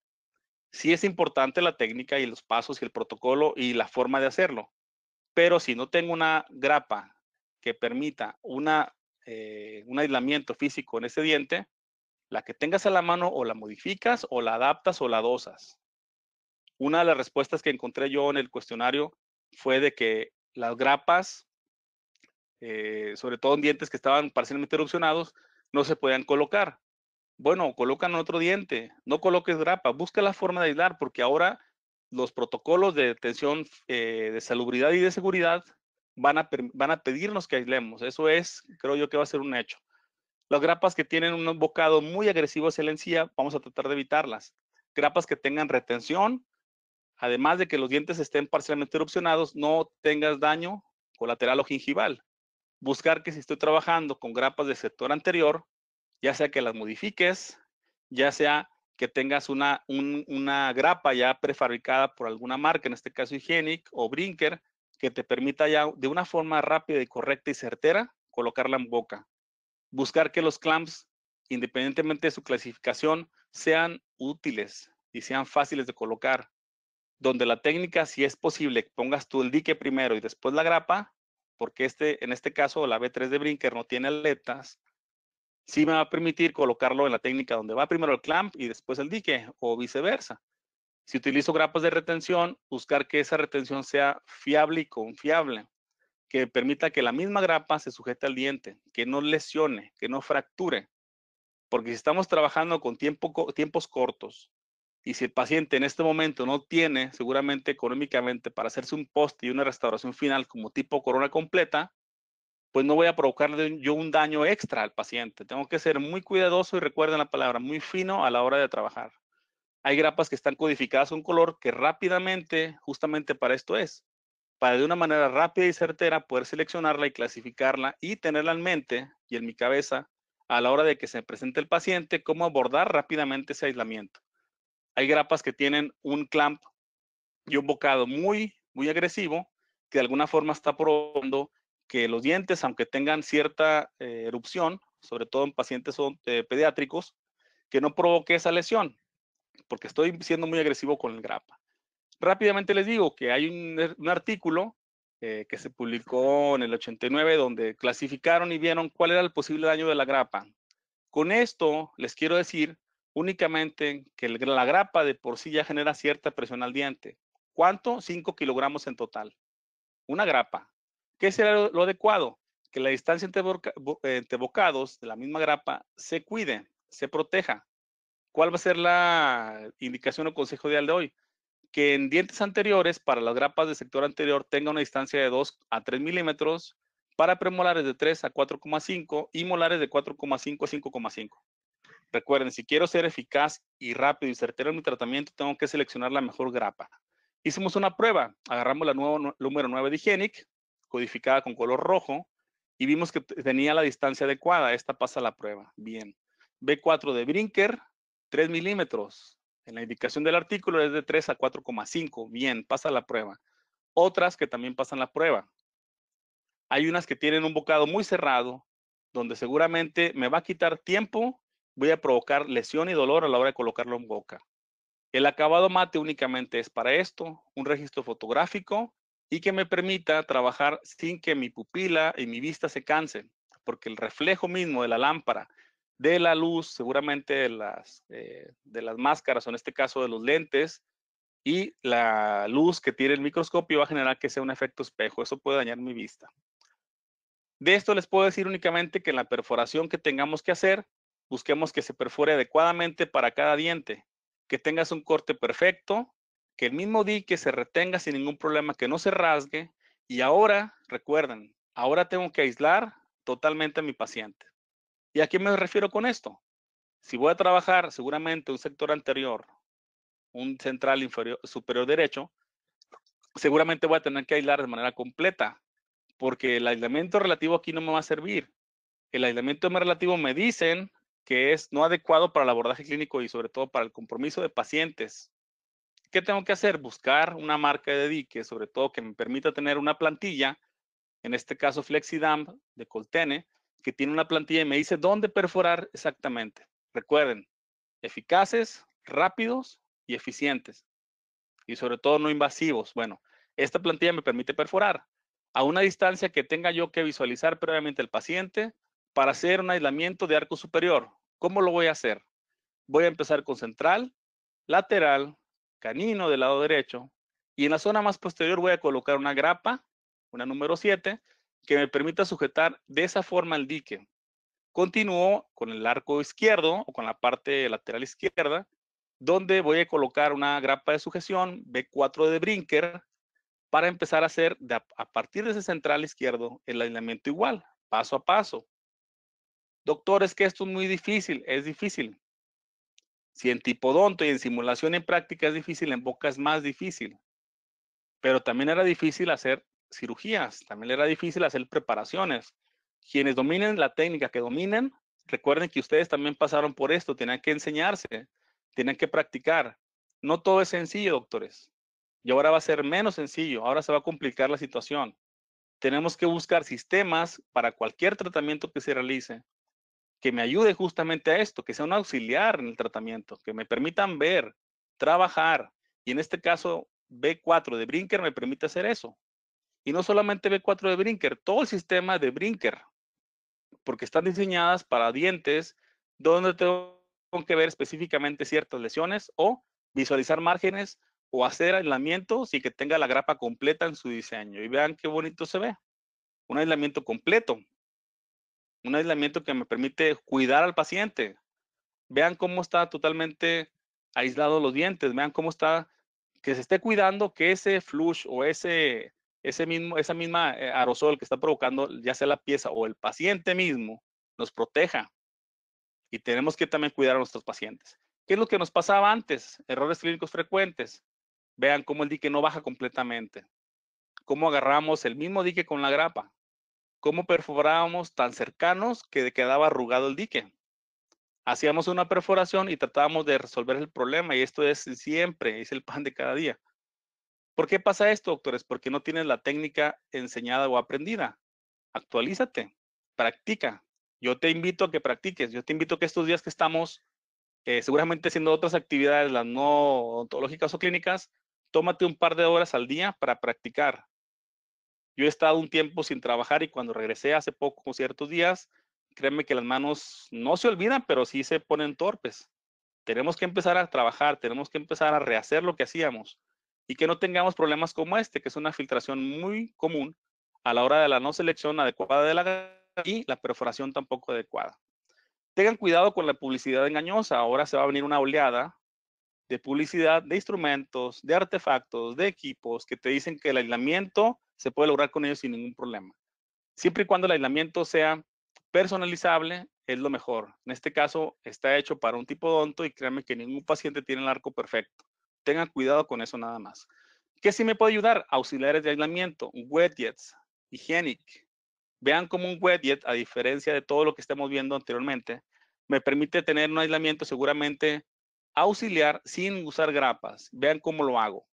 [SPEAKER 1] Sí es importante la técnica y los pasos y el protocolo y la forma de hacerlo, pero si no tengo una grapa que permita eh, un aislamiento físico en ese diente, la que tengas a la mano o la modificas o la adaptas o la dosas. Una de las respuestas que encontré yo en el cuestionario fue de que las grapas, eh, sobre todo en dientes que estaban parcialmente erupcionados, no se podían colocar bueno, colocan otro diente, no coloques grapa, busca la forma de aislar, porque ahora los protocolos de detención eh, de salubridad y de seguridad van a, van a pedirnos que aislemos. Eso es, creo yo, que va a ser un hecho. Las grapas que tienen un bocado muy agresivo hacia la vamos a tratar de evitarlas. Grapas que tengan retención, además de que los dientes estén parcialmente erupcionados, no tengas daño colateral o gingival. Buscar que si estoy trabajando con grapas del sector anterior, ya sea que las modifiques, ya sea que tengas una, grapa ya prefabricada por alguna marca, en este caso Hygienic o Brinker, que te permita ya de una forma rápida y correcta y certera colocarla en boca. Buscar que los clamps, independientemente de su clasificación, sean útiles y sean fáciles de colocar. Donde la técnica, si es posible, pongas tú el dique primero y después la grapa, porque este, en este caso la B3 de Brinker no tiene aletas, sí me va a permitir colocarlo en la técnica donde va primero el clamp y después el dique o viceversa. Si utilizo grapas de retención, buscar que esa retención sea fiable y confiable, que permita que la misma grapa se sujete al diente, que no lesione, que no fracture. Porque si estamos trabajando con tiempo, tiempos cortos y si el paciente en este momento no tiene seguramente económicamente para hacerse un post y una restauración final como tipo corona completa, pues no voy a provocar yo un daño extra al paciente. Tengo que ser muy cuidadoso y recuerden la palabra, muy fino a la hora de trabajar. Hay grapas que están codificadas un color que rápidamente, justamente para esto es, para de una manera rápida y certera poder seleccionarla y clasificarla y tenerla en mente y en mi cabeza a la hora de que se presente el paciente, cómo abordar rápidamente ese aislamiento. Hay grapas que tienen un clamp y un bocado muy, muy agresivo que de alguna forma está probando que los dientes, aunque tengan cierta eh, erupción, sobre todo en pacientes eh, pediátricos, que no provoque esa lesión, porque estoy siendo muy agresivo con el grapa. Rápidamente les digo que hay un, er, artículo eh, que se publicó en el 89 donde clasificaron y vieron cuál era el posible daño de la grapa. Con esto les quiero decir únicamente que la grapa de por sí ya genera cierta presión al diente. ¿Cuánto? 5 kilogramos en total. Una grapa, ¿Qué será lo adecuado? Que la distancia entre, bocados de la misma grapa se cuide, se proteja. ¿Cuál va a ser la indicación o consejo ideal de hoy? Que en dientes anteriores, para las grapas del sector anterior, tenga una distancia de 2 a 3 milímetros, para premolares de 3 a 4,5 y molares de 4,5 a 5,5. Recuerden, si quiero ser eficaz y rápido y certero en mi tratamiento, tengo que seleccionar la mejor grapa. Hicimos una prueba, agarramos la nueva, número 9 de Higienic, codificada con color rojo y vimos que tenía la distancia adecuada. Esta pasa la prueba. Bien. B4 de Brinker, 3 milímetros. En la indicación del artículo es de 3 a 4,5. Bien, pasa la prueba. Otras que también pasan la prueba. Hay unas que tienen un bocado muy cerrado, donde seguramente me va a quitar tiempo, voy a provocar lesión y dolor a la hora de colocarlo en boca. El acabado mate únicamente es para esto, un registro fotográfico y que me permita trabajar sin que mi pupila y mi vista se cansen, porque el reflejo mismo de la lámpara, de la luz, seguramente de las, eh, de las máscaras o en este caso de los lentes, y la luz que tiene el microscopio va a generar que sea un efecto espejo. Eso puede dañar mi vista. De esto les puedo decir únicamente que en la perforación que tengamos que hacer, busquemos que se perfore adecuadamente para cada diente, que tengas un corte perfecto, que el mismo dique se retenga sin ningún problema, que no se rasgue. Y ahora, recuerden, ahora tengo que aislar totalmente a mi paciente. ¿Y a qué me refiero con esto? Si voy a trabajar seguramente un sector anterior, un central inferior, superior derecho, seguramente voy a tener que aislar de manera completa, porque el aislamiento relativo aquí no me va a servir. El aislamiento relativo me dicen que es no adecuado para el abordaje clínico y sobre todo para el compromiso de pacientes ¿Qué tengo que hacer? Buscar una marca de dique, sobre todo que me permita tener una plantilla, en este caso FlexiDamp de Coltene, que tiene una plantilla y me dice dónde perforar exactamente. Recuerden, eficaces, rápidos y eficientes. Y sobre todo no invasivos. Bueno, esta plantilla me permite perforar a una distancia que tenga yo que visualizar previamente el paciente para hacer un aislamiento de arco superior. ¿Cómo lo voy a hacer? Voy a empezar con central, lateral, canino del lado derecho. Y en la zona más posterior voy a colocar una grapa, una número 7, que me permita sujetar de esa forma el dique. Continúo con el arco izquierdo o con la parte lateral izquierda, donde voy a colocar una grapa de sujeción B4 de Brinker para empezar a hacer a partir de ese central izquierdo el aislamiento igual, paso a paso. Doctor, es que esto es muy difícil, es difícil. Si en tipodonto y en simulación en práctica es difícil, en boca es más difícil. Pero también era difícil hacer cirugías, también era difícil hacer preparaciones. Quienes dominen la técnica, que dominen, recuerden que ustedes también pasaron por esto, tenían que enseñarse, tienen que practicar. No todo es sencillo, doctores. Y ahora va a ser menos sencillo, ahora se va a complicar la situación. Tenemos que buscar sistemas para cualquier tratamiento que se realice que me ayude justamente a esto, que sea un auxiliar en el tratamiento, que me permitan ver, trabajar. Y en este caso, B4 de Brinker me permite hacer eso. Y no solamente B4 de Brinker, todo el sistema de Brinker, porque están diseñadas para dientes donde tengo que ver específicamente ciertas lesiones o visualizar márgenes o hacer aislamientos y que tenga la grapa completa en su diseño. Y vean qué bonito se ve. Un aislamiento completo, un aislamiento que me permite cuidar al paciente. Vean cómo está totalmente aislado los dientes, vean cómo está, que se esté cuidando que ese flush o ese, ese mismo, esa misma eh, aerosol que está provocando ya sea la pieza o el paciente mismo nos proteja. Y tenemos que también cuidar a nuestros pacientes. ¿Qué es lo que nos pasaba antes? Errores clínicos frecuentes. Vean cómo el dique no baja completamente. Cómo agarramos el mismo dique con la grapa cómo perforábamos tan cercanos que quedaba arrugado el dique. Hacíamos una perforación y tratábamos de resolver el problema y esto es siempre, es el pan de cada día. ¿Por qué pasa esto, doctores? Porque no tienes la técnica enseñada o aprendida. Actualízate, practica. Yo te invito a que practiques, yo te invito a que estos días que estamos eh, seguramente haciendo otras actividades, las no ontológicas o clínicas, tómate un par de horas al día para practicar, yo he estado un tiempo sin trabajar y cuando regresé hace poco, ciertos días, créeme que las manos no se olvidan, pero sí se ponen torpes. Tenemos que empezar a trabajar, tenemos que empezar a rehacer lo que hacíamos y que no tengamos problemas como este, que es una filtración muy común a la hora de la no selección adecuada de la y la perforación tampoco adecuada. Tengan cuidado con la publicidad engañosa. Ahora se va a venir una oleada de publicidad de instrumentos, de artefactos, de equipos que te dicen que el aislamiento se puede lograr con ellos sin ningún problema. Siempre y cuando el aislamiento sea personalizable, es lo mejor. En este caso, está hecho para un tipo donto y créanme que ningún paciente tiene el arco perfecto. Tengan cuidado con eso nada más. ¿Qué sí me puede ayudar? Auxiliares de aislamiento, wedgets, higiénic. Vean cómo un wedget, a diferencia de todo lo que estamos viendo anteriormente, me permite tener un aislamiento seguramente auxiliar sin usar grapas. Vean cómo lo hago.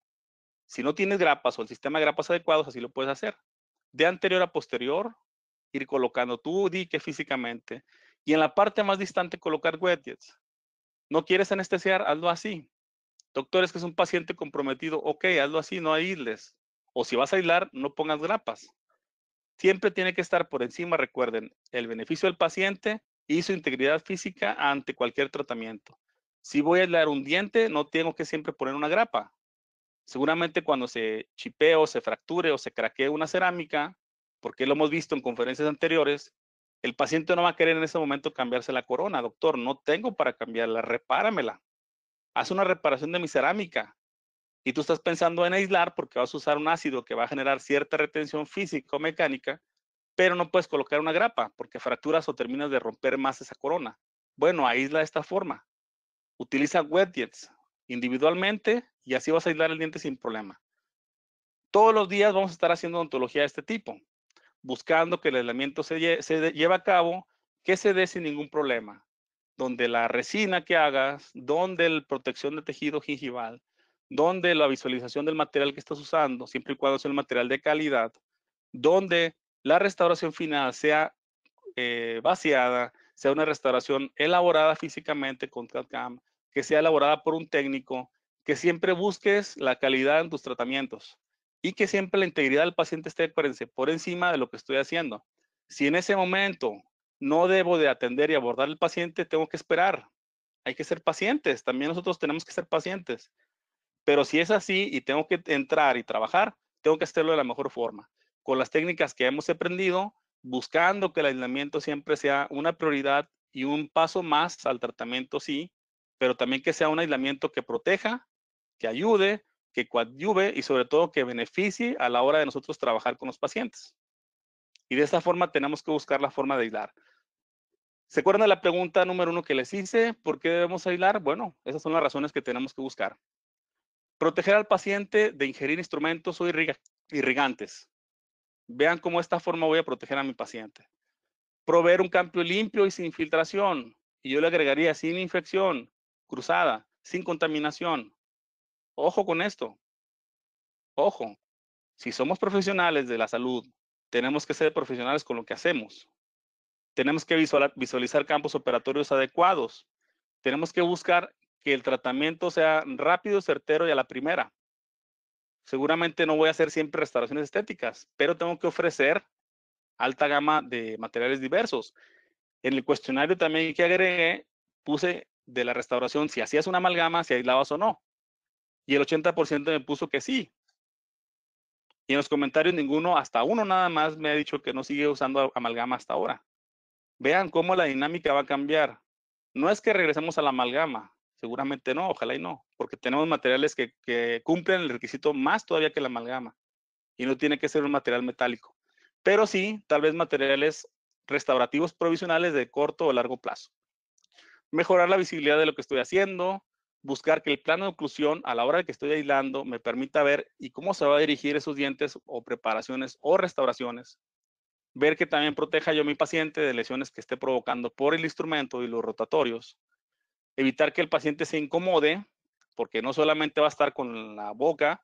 [SPEAKER 1] Si no tienes grapas o el sistema de grapas adecuados, así lo puedes hacer. De anterior a posterior, ir colocando tu dique físicamente. Y en la parte más distante, colocar jets. ¿No quieres anestesiar? Hazlo así. Doctor, es que es un paciente comprometido. Ok, hazlo así, no aísles. O si vas a aislar, no pongas grapas. Siempre tiene que estar por encima, recuerden, el beneficio del paciente y su integridad física ante cualquier tratamiento. Si voy a aislar un diente, no tengo que siempre poner una grapa seguramente cuando se chipee o se fracture o se craquee una cerámica, porque lo hemos visto en conferencias anteriores, el paciente no va a querer en ese momento cambiarse la corona. Doctor, no tengo para cambiarla, repáramela. Haz una reparación de mi cerámica. Y tú estás pensando en aislar porque vas a usar un ácido que va a generar cierta retención física o mecánica, pero no puedes colocar una grapa porque fracturas o terminas de romper más esa corona. Bueno, aísla de esta forma. Utiliza wet individualmente y así vas a aislar el diente sin problema. Todos los días vamos a estar haciendo odontología de este tipo, buscando que el aislamiento se, se lleve a cabo, que se dé sin ningún problema, donde la resina que hagas, donde la protección de tejido gingival, donde la visualización del material que estás usando, siempre y cuando sea el material de calidad, donde la restauración final sea eh, vaciada, sea una restauración elaborada físicamente con CAD-CAM, que sea elaborada por un técnico, que siempre busques la calidad en tus tratamientos y que siempre la integridad del paciente esté por encima de lo que estoy haciendo. Si en ese momento no debo de atender y abordar al paciente, tengo que esperar. Hay que ser pacientes, también nosotros tenemos que ser pacientes. Pero si es así y tengo que entrar y trabajar, tengo que hacerlo de la mejor forma, con las técnicas que hemos aprendido, buscando que el aislamiento siempre sea una prioridad y un paso más al tratamiento, sí, pero también que sea un aislamiento que proteja, que ayude, que coadyuve y sobre todo que beneficie a la hora de nosotros trabajar con los pacientes. Y de esta forma tenemos que buscar la forma de aislar. ¿Se acuerdan de la pregunta número uno que les hice? ¿Por qué debemos aislar? Bueno, esas son las razones que tenemos que buscar. Proteger al paciente de ingerir instrumentos o irrigantes. Vean cómo esta forma voy a proteger a mi paciente. Proveer un cambio limpio y sin filtración. Y yo le agregaría sin infección cruzada, sin contaminación. Ojo con esto. Ojo, si somos profesionales de la salud, tenemos que ser profesionales con lo que hacemos. Tenemos que visualizar campos operatorios adecuados. Tenemos que buscar que el tratamiento sea rápido, certero y a la primera. Seguramente no voy a hacer siempre restauraciones estéticas, pero tengo que ofrecer alta gama de materiales diversos. En el cuestionario también que agregué, puse de la restauración si hacías una amalgama, si aislabas o no. Y el 80% me puso que sí. Y en los comentarios ninguno, hasta uno nada más, me ha dicho que no sigue usando amalgama hasta ahora. Vean cómo la dinámica va a cambiar. No es que regresemos a la amalgama, seguramente no, ojalá y no, porque tenemos materiales que, que cumplen el requisito más todavía que la amalgama. Y no tiene que ser un material metálico. Pero sí, tal vez materiales restaurativos provisionales de corto o largo plazo mejorar la visibilidad de lo que estoy haciendo, buscar que el plano de oclusión a la hora que estoy aislando me permita ver y cómo se va a dirigir esos dientes o preparaciones o restauraciones. Ver que también proteja yo a mi paciente de lesiones que esté provocando por el instrumento y los rotatorios. Evitar que el paciente se incomode, porque no solamente va a estar con la boca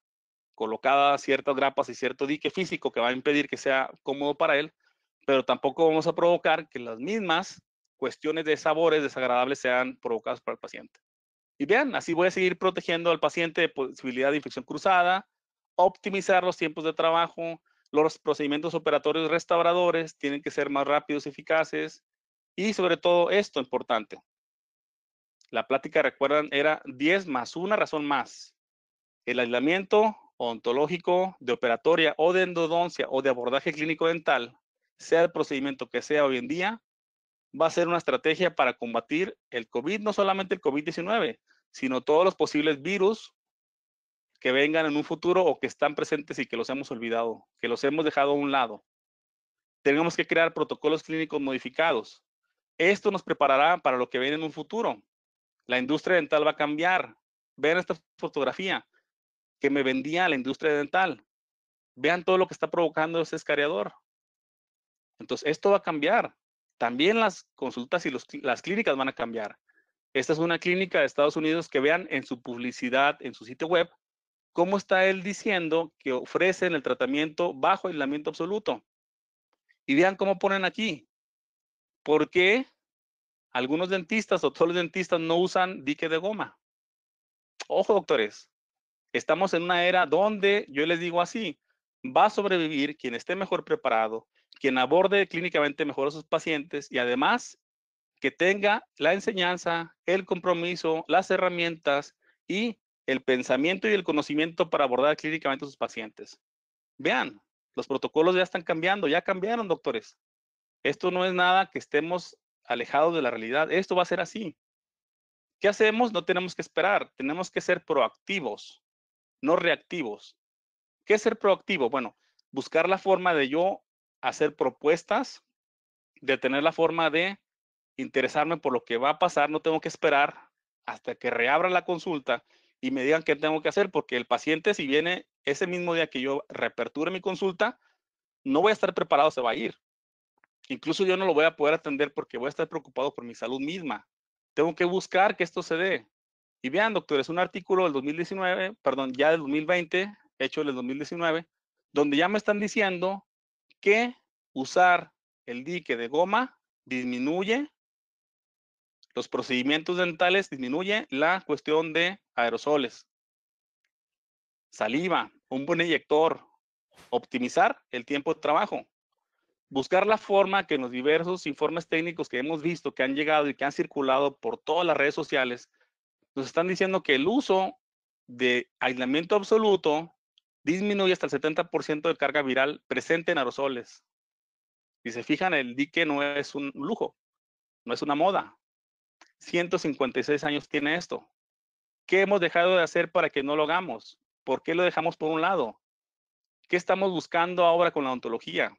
[SPEAKER 1] colocada ciertas grapas y cierto dique físico que va a impedir que sea cómodo para él, pero tampoco vamos a provocar que las mismas cuestiones de sabores desagradables sean provocadas para el paciente. Y vean, así voy a seguir protegiendo al paciente de posibilidad de infección cruzada, optimizar los tiempos de trabajo, los procedimientos operatorios restauradores tienen que ser más rápidos y eficaces, y sobre todo esto importante. La plática, recuerdan, era 10 más una razón más. El aislamiento ontológico de operatoria o de endodoncia o de abordaje clínico dental, sea el procedimiento que sea hoy en día, va a ser una estrategia para combatir el COVID, no solamente el COVID-19, sino todos los posibles virus que vengan en un futuro o que están presentes y que los hemos olvidado, que los hemos dejado a un lado. Tenemos que crear protocolos clínicos modificados. Esto nos preparará para lo que viene en un futuro. La industria dental va a cambiar. Vean esta fotografía que me vendía la industria dental. Vean todo lo que está provocando ese escariador. Entonces, esto va a cambiar. También las consultas y las clínicas van a cambiar. Esta es una clínica de Estados Unidos que vean en su publicidad, en su sitio web, cómo está él diciendo que ofrecen el tratamiento bajo aislamiento absoluto. Y vean cómo ponen aquí. ¿Por qué algunos dentistas o todos los dentistas no usan dique de goma? Ojo, doctores, estamos en una era donde yo les digo así, va a sobrevivir quien esté mejor preparado, quien aborde clínicamente mejor a sus pacientes y además que tenga la enseñanza, el compromiso, las herramientas y el pensamiento y el conocimiento para abordar clínicamente a sus pacientes. Vean, los protocolos ya están cambiando, ya cambiaron, doctores. Esto no es nada que estemos alejados de la realidad, esto va a ser así. ¿Qué hacemos? No tenemos que esperar, tenemos que ser proactivos, no reactivos. ¿Qué ser proactivo? Bueno, buscar la forma de yo hacer propuestas, de tener la forma de interesarme por lo que va a pasar, no tengo que esperar hasta que reabra la consulta y me digan qué tengo que hacer, porque el paciente si viene ese mismo día que yo reperture mi consulta, no voy a estar preparado, se va a ir. Incluso yo no lo voy a poder atender porque voy a estar preocupado por mi salud misma. Tengo que buscar que esto se dé. Y vean, doctores, un artículo del 2019, perdón, ya del 2020, hecho en el 2019, donde ya me están diciendo que usar el dique de goma disminuye los procedimientos dentales, disminuye la cuestión de aerosoles. Saliva, un buen inyector, optimizar el tiempo de trabajo, buscar la forma que en los diversos informes técnicos que hemos visto, que han llegado y que han circulado por todas las redes sociales, nos están diciendo que el uso de aislamiento absoluto disminuye hasta el 70% de carga viral presente en aerosoles. Si se fijan, el dique no es un lujo, no es una moda. 156 años tiene esto. ¿Qué hemos dejado de hacer para que no lo hagamos? ¿Por qué lo dejamos por un lado? ¿Qué estamos buscando ahora con la ontología?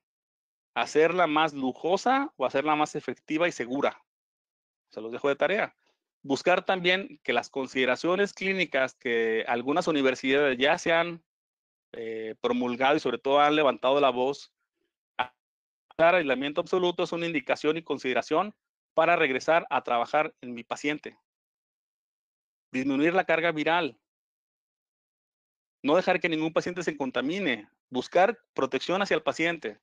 [SPEAKER 1] ¿Hacerla más lujosa o hacerla más efectiva y segura? Se los dejo de tarea. Buscar también que las consideraciones clínicas que algunas universidades ya se han eh, promulgado y sobre todo han levantado la voz. El aislamiento absoluto es una indicación y consideración para regresar a trabajar en mi paciente. Disminuir la carga viral. No dejar que ningún paciente se contamine. Buscar protección hacia el paciente.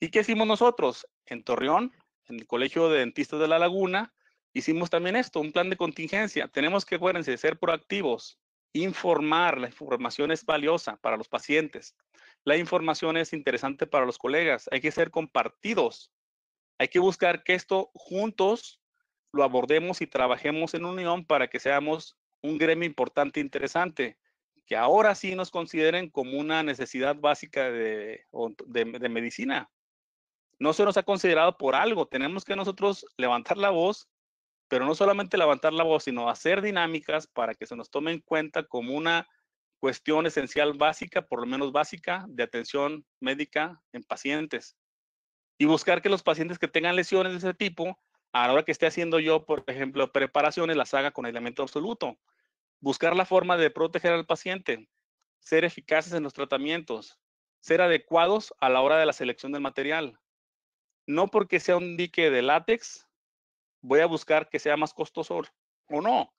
[SPEAKER 1] ¿Y qué hicimos nosotros? En Torreón, en el Colegio de Dentistas de La Laguna, hicimos también esto, un plan de contingencia. Tenemos que, acuérdense, ser proactivos informar, la información es valiosa para los pacientes, la información es interesante para los colegas, hay que ser compartidos, hay que buscar que esto juntos lo abordemos y trabajemos en unión para que seamos un gremio importante e interesante, que ahora sí nos consideren como una necesidad básica de, de medicina. No se nos ha considerado por algo, tenemos que nosotros levantar la voz pero no solamente levantar la voz, sino hacer dinámicas para que se nos tome en cuenta como una cuestión esencial básica, por lo menos básica, de atención médica en pacientes. Y buscar que los pacientes que tengan lesiones de ese tipo, a la hora que esté haciendo yo, por ejemplo, preparaciones, las haga con aislamiento absoluto. Buscar la forma de proteger al paciente, ser eficaces en los tratamientos, ser adecuados a la hora de la selección del material. No porque sea un dique de látex, voy a buscar que sea más costoso o no,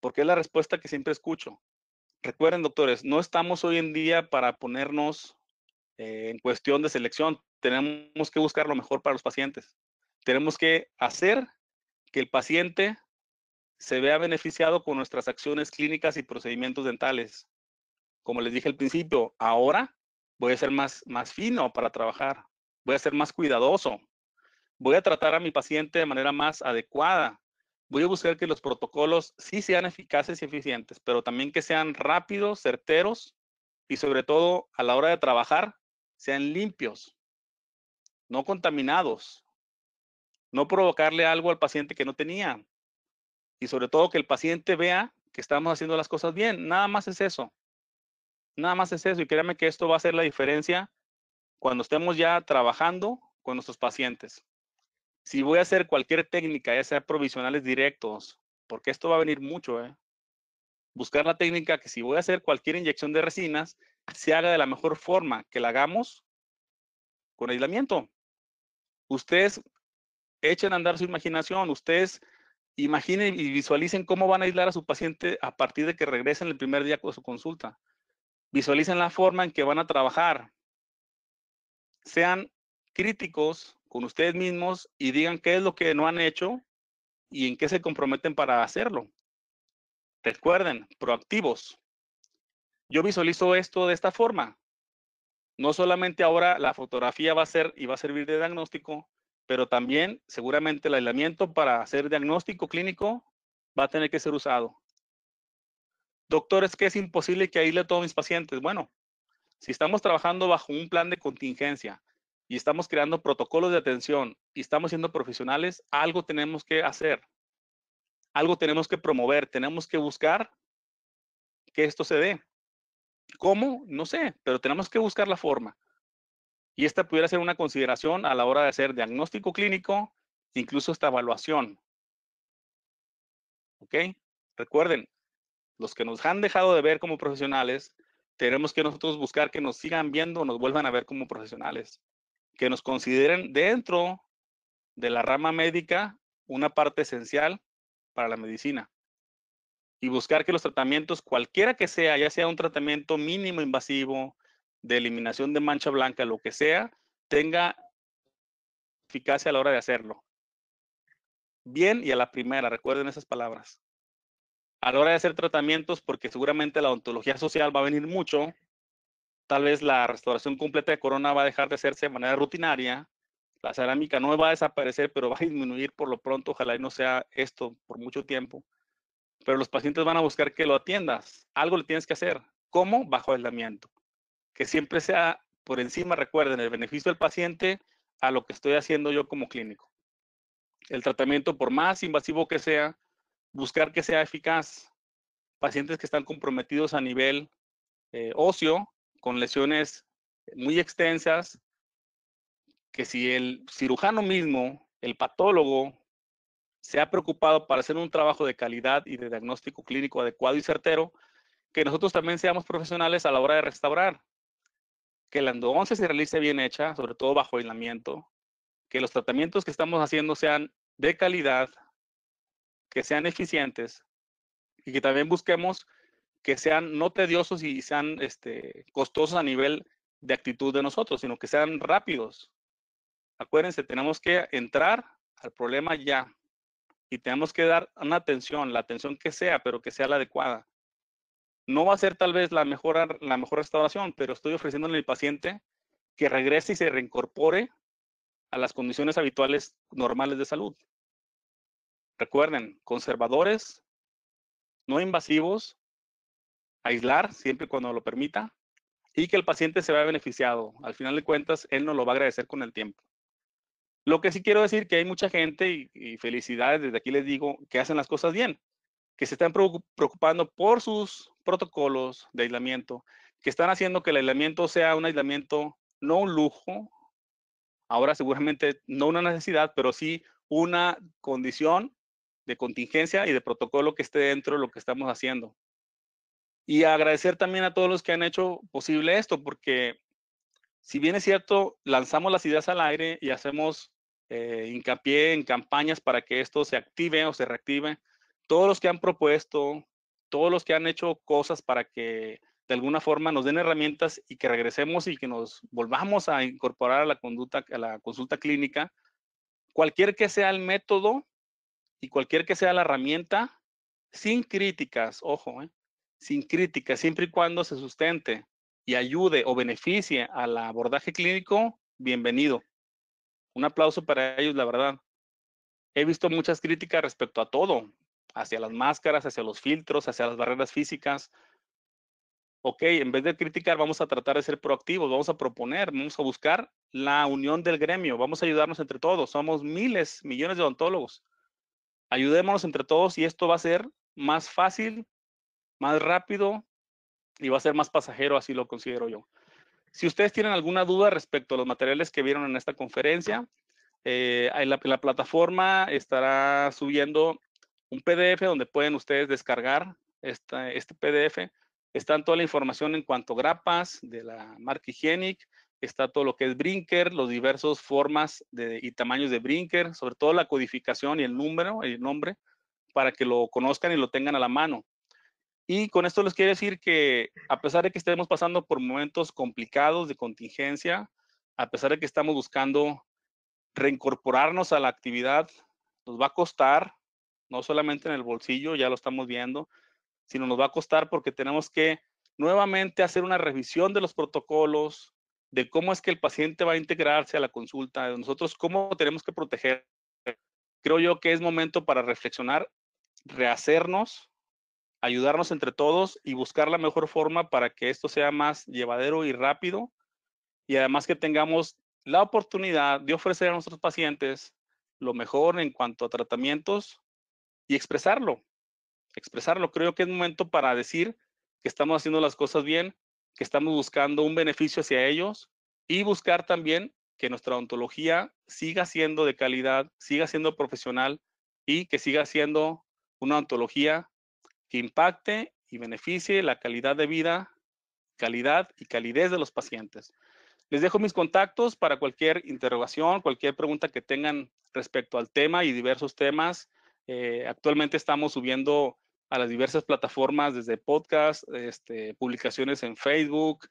[SPEAKER 1] porque es la respuesta que siempre escucho. Recuerden, doctores, no estamos hoy en día para ponernos eh, en cuestión de selección. Tenemos que buscar lo mejor para los pacientes. Tenemos que hacer que el paciente se vea beneficiado con nuestras acciones clínicas y procedimientos dentales. Como les dije al principio, ahora voy a ser más, más fino para trabajar, voy a ser más cuidadoso, voy a tratar a mi paciente de manera más adecuada. Voy a buscar que los protocolos sí sean eficaces y eficientes, pero también que sean rápidos, certeros y sobre todo a la hora de trabajar sean limpios, no contaminados, no provocarle algo al paciente que no tenía y sobre todo que el paciente vea que estamos haciendo las cosas bien. Nada más es eso. Nada más es eso y créame que esto va a hacer la diferencia cuando estemos ya trabajando con nuestros pacientes si voy a hacer cualquier técnica, ya sea provisionales directos, porque esto va a venir mucho, ¿eh? buscar la técnica que si voy a hacer cualquier inyección de resinas, se haga de la mejor forma, que la hagamos con aislamiento. Ustedes echen a andar su imaginación, ustedes imaginen y visualicen cómo van a aislar a su paciente a partir de que regresen el primer día con su consulta. Visualicen la forma en que van a trabajar. Sean críticos con ustedes mismos y digan qué es lo que no han hecho y en qué se comprometen para hacerlo. Recuerden, proactivos. Yo visualizo esto de esta forma. No solamente ahora la fotografía va a ser y va a servir de diagnóstico, pero también seguramente el aislamiento para hacer diagnóstico clínico va a tener que ser usado. Doctor, es que es imposible que aísle a todos mis pacientes. Bueno, si estamos trabajando bajo un plan de contingencia, y estamos creando protocolos de atención y estamos siendo profesionales, algo tenemos que hacer, algo tenemos que promover, tenemos que buscar que esto se dé. ¿Cómo? No sé, pero tenemos que buscar la forma. Y esta pudiera ser una consideración a la hora de hacer diagnóstico clínico, incluso esta evaluación. ¿Ok? Recuerden, los que nos han dejado de ver como profesionales, tenemos que nosotros buscar que nos sigan viendo, nos vuelvan a ver como profesionales que nos consideren dentro de la rama médica una parte esencial para la medicina y buscar que los tratamientos, cualquiera que sea, ya sea un tratamiento mínimo invasivo, de eliminación de mancha blanca, lo que sea, tenga eficacia a la hora de hacerlo. Bien y a la primera, recuerden esas palabras. A la hora de hacer tratamientos, porque seguramente la ontología social va a venir mucho, tal vez la restauración completa de corona va a dejar de hacerse de manera rutinaria, la cerámica no va a desaparecer, pero va a disminuir por lo pronto, ojalá no sea esto por mucho tiempo, pero los pacientes van a buscar que lo atiendas, algo le tienes que hacer, ¿cómo? Bajo aislamiento, que siempre sea por encima, recuerden, el beneficio del paciente a lo que estoy haciendo yo como clínico. El tratamiento, por más invasivo que sea, buscar que sea eficaz. Pacientes que están comprometidos a nivel eh, óseo, con lesiones muy extensas, que si el cirujano mismo, el patólogo, se ha preocupado para hacer un trabajo de calidad y de diagnóstico clínico adecuado y certero, que nosotros también seamos profesionales a la hora de restaurar, que la endodoncia se realice bien hecha, sobre todo bajo aislamiento, que los tratamientos que estamos haciendo sean de calidad, que sean eficientes y que también busquemos que sean no tediosos y sean este, costosos a nivel de actitud de nosotros, sino que sean rápidos. Acuérdense, tenemos que entrar al problema ya y tenemos que dar una atención, la atención que sea, pero que sea la adecuada. No va a ser tal vez la mejor, la mejor restauración, pero estoy ofreciéndole al paciente que regrese y se reincorpore a las condiciones habituales normales de salud. Recuerden, conservadores, no invasivos, aislar siempre cuando lo permita y que el paciente se vea beneficiado. Al final de cuentas, él nos lo va a agradecer con el tiempo. Lo que sí quiero decir que hay mucha gente, y felicidades, desde aquí les digo, que hacen las cosas bien, que se están preocupando por sus protocolos de aislamiento, que están haciendo que el aislamiento sea un aislamiento, no un lujo, ahora seguramente no una necesidad, pero sí una condición de contingencia y de protocolo que esté dentro de lo que estamos haciendo. Y agradecer también a todos los que han hecho posible esto, porque si bien es cierto, lanzamos las ideas al aire y hacemos eh, hincapié en campañas para que esto se active o se reactive, todos los que han propuesto, todos los que han hecho cosas para que de alguna forma nos den herramientas y que regresemos y que nos volvamos a incorporar a la conducta, a la consulta clínica, cualquier que sea el método y cualquier que sea la herramienta, sin críticas, ojo, eh, sin crítica, siempre y cuando se sustente y ayude o beneficie al abordaje clínico, bienvenido. Un aplauso para ellos, la verdad. He visto muchas críticas respecto a todo, hacia las máscaras, hacia los filtros, hacia las barreras físicas. Ok, en vez de criticar, vamos a tratar de ser proactivos, vamos a proponer, vamos a buscar la unión del gremio, vamos a ayudarnos entre todos. Somos miles, millones de odontólogos. Ayudémonos entre todos y esto va a ser más fácil más rápido y va a ser más pasajero, así lo considero yo. Si ustedes tienen alguna duda respecto a los materiales que vieron en esta conferencia, eh, en, la, plataforma estará subiendo un PDF donde pueden ustedes descargar este PDF. Está toda la información en cuanto a grapas de la marca Hygienic, está todo lo que es Brinker, los diversos formas de, y tamaños de Brinker, sobre todo la codificación y el número, el nombre, para que lo conozcan y lo tengan a la mano. Y con esto les quiero decir que a pesar de que estemos pasando por momentos complicados de contingencia, a pesar de que estamos buscando reincorporarnos a la actividad, nos va a costar, no solamente en el bolsillo, ya lo estamos viendo, sino nos va a costar porque tenemos que nuevamente hacer una revisión de los protocolos, de cómo es que el paciente va a integrarse a la consulta, de nosotros cómo tenemos que proteger. Creo yo que es momento para reflexionar, rehacernos ayudarnos entre todos y buscar la mejor forma para que esto sea más llevadero y rápido y además que tengamos la oportunidad de ofrecer a nuestros pacientes lo mejor en cuanto a tratamientos y expresarlo. Expresarlo. Creo que es momento para decir que estamos haciendo las cosas bien, que estamos buscando un beneficio hacia ellos y buscar también que nuestra ontología siga siendo de calidad, siga siendo profesional y que siga siendo una ontología que impacte y beneficie la calidad de vida, calidad y calidez de los pacientes. Les dejo mis contactos para cualquier interrogación, cualquier pregunta que tengan respecto al tema y diversos temas. Eh, actualmente estamos subiendo a las diversas plataformas desde podcast, este, publicaciones en Facebook,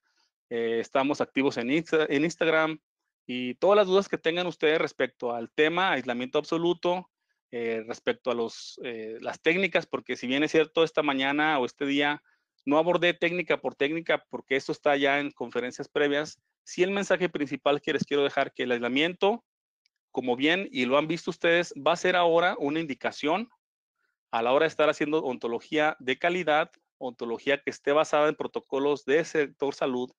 [SPEAKER 1] eh, estamos activos en Instagram y todas las dudas que tengan ustedes respecto al tema aislamiento absoluto, eh, respecto a los, eh, las técnicas, porque si bien es cierto, esta mañana o este día no abordé técnica por técnica, porque esto está ya en conferencias previas, si el mensaje principal que les quiero dejar, que el aislamiento, como bien y lo han visto ustedes, va a ser ahora una indicación a la hora de estar haciendo ontología de calidad, ontología que esté basada en protocolos de sector salud,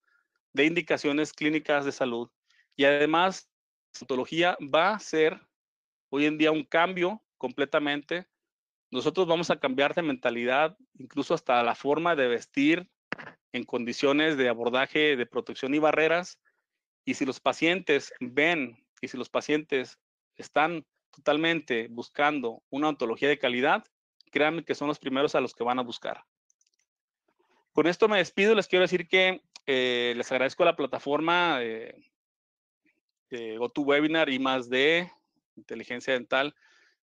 [SPEAKER 1] de indicaciones clínicas de salud, y además ontología va a ser hoy en día un cambio completamente. Nosotros vamos a cambiar de mentalidad, incluso hasta la forma de vestir en condiciones de abordaje de protección y barreras. Y si los pacientes ven y si los pacientes están totalmente buscando una ontología de calidad, créanme que son los primeros a los que van a buscar. Con esto me despido. Les quiero decir que eh, les agradezco a la plataforma de 2 webinar y más de inteligencia dental,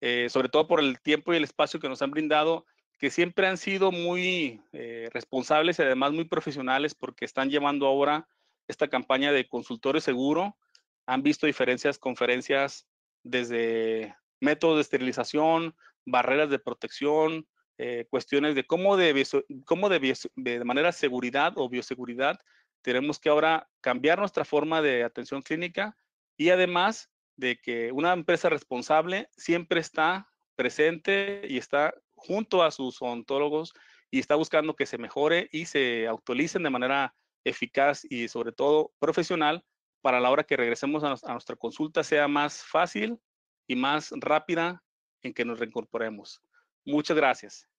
[SPEAKER 1] eh, sobre todo por el tiempo y el espacio que nos han brindado, que siempre han sido muy eh, responsables y además muy profesionales porque están llevando ahora esta campaña de consultores seguro. Han visto diferencias, conferencias desde métodos de esterilización, barreras de protección, eh, cuestiones de cómo, de, cómo de manera seguridad o bioseguridad tenemos que ahora cambiar nuestra forma de atención clínica y además de que una empresa responsable siempre está presente y está junto a sus ontólogos y está buscando que se mejore y se actualicen de manera eficaz y sobre todo profesional para la hora que regresemos a, nuestra consulta sea más fácil y más rápida en que nos reincorporemos. Muchas gracias.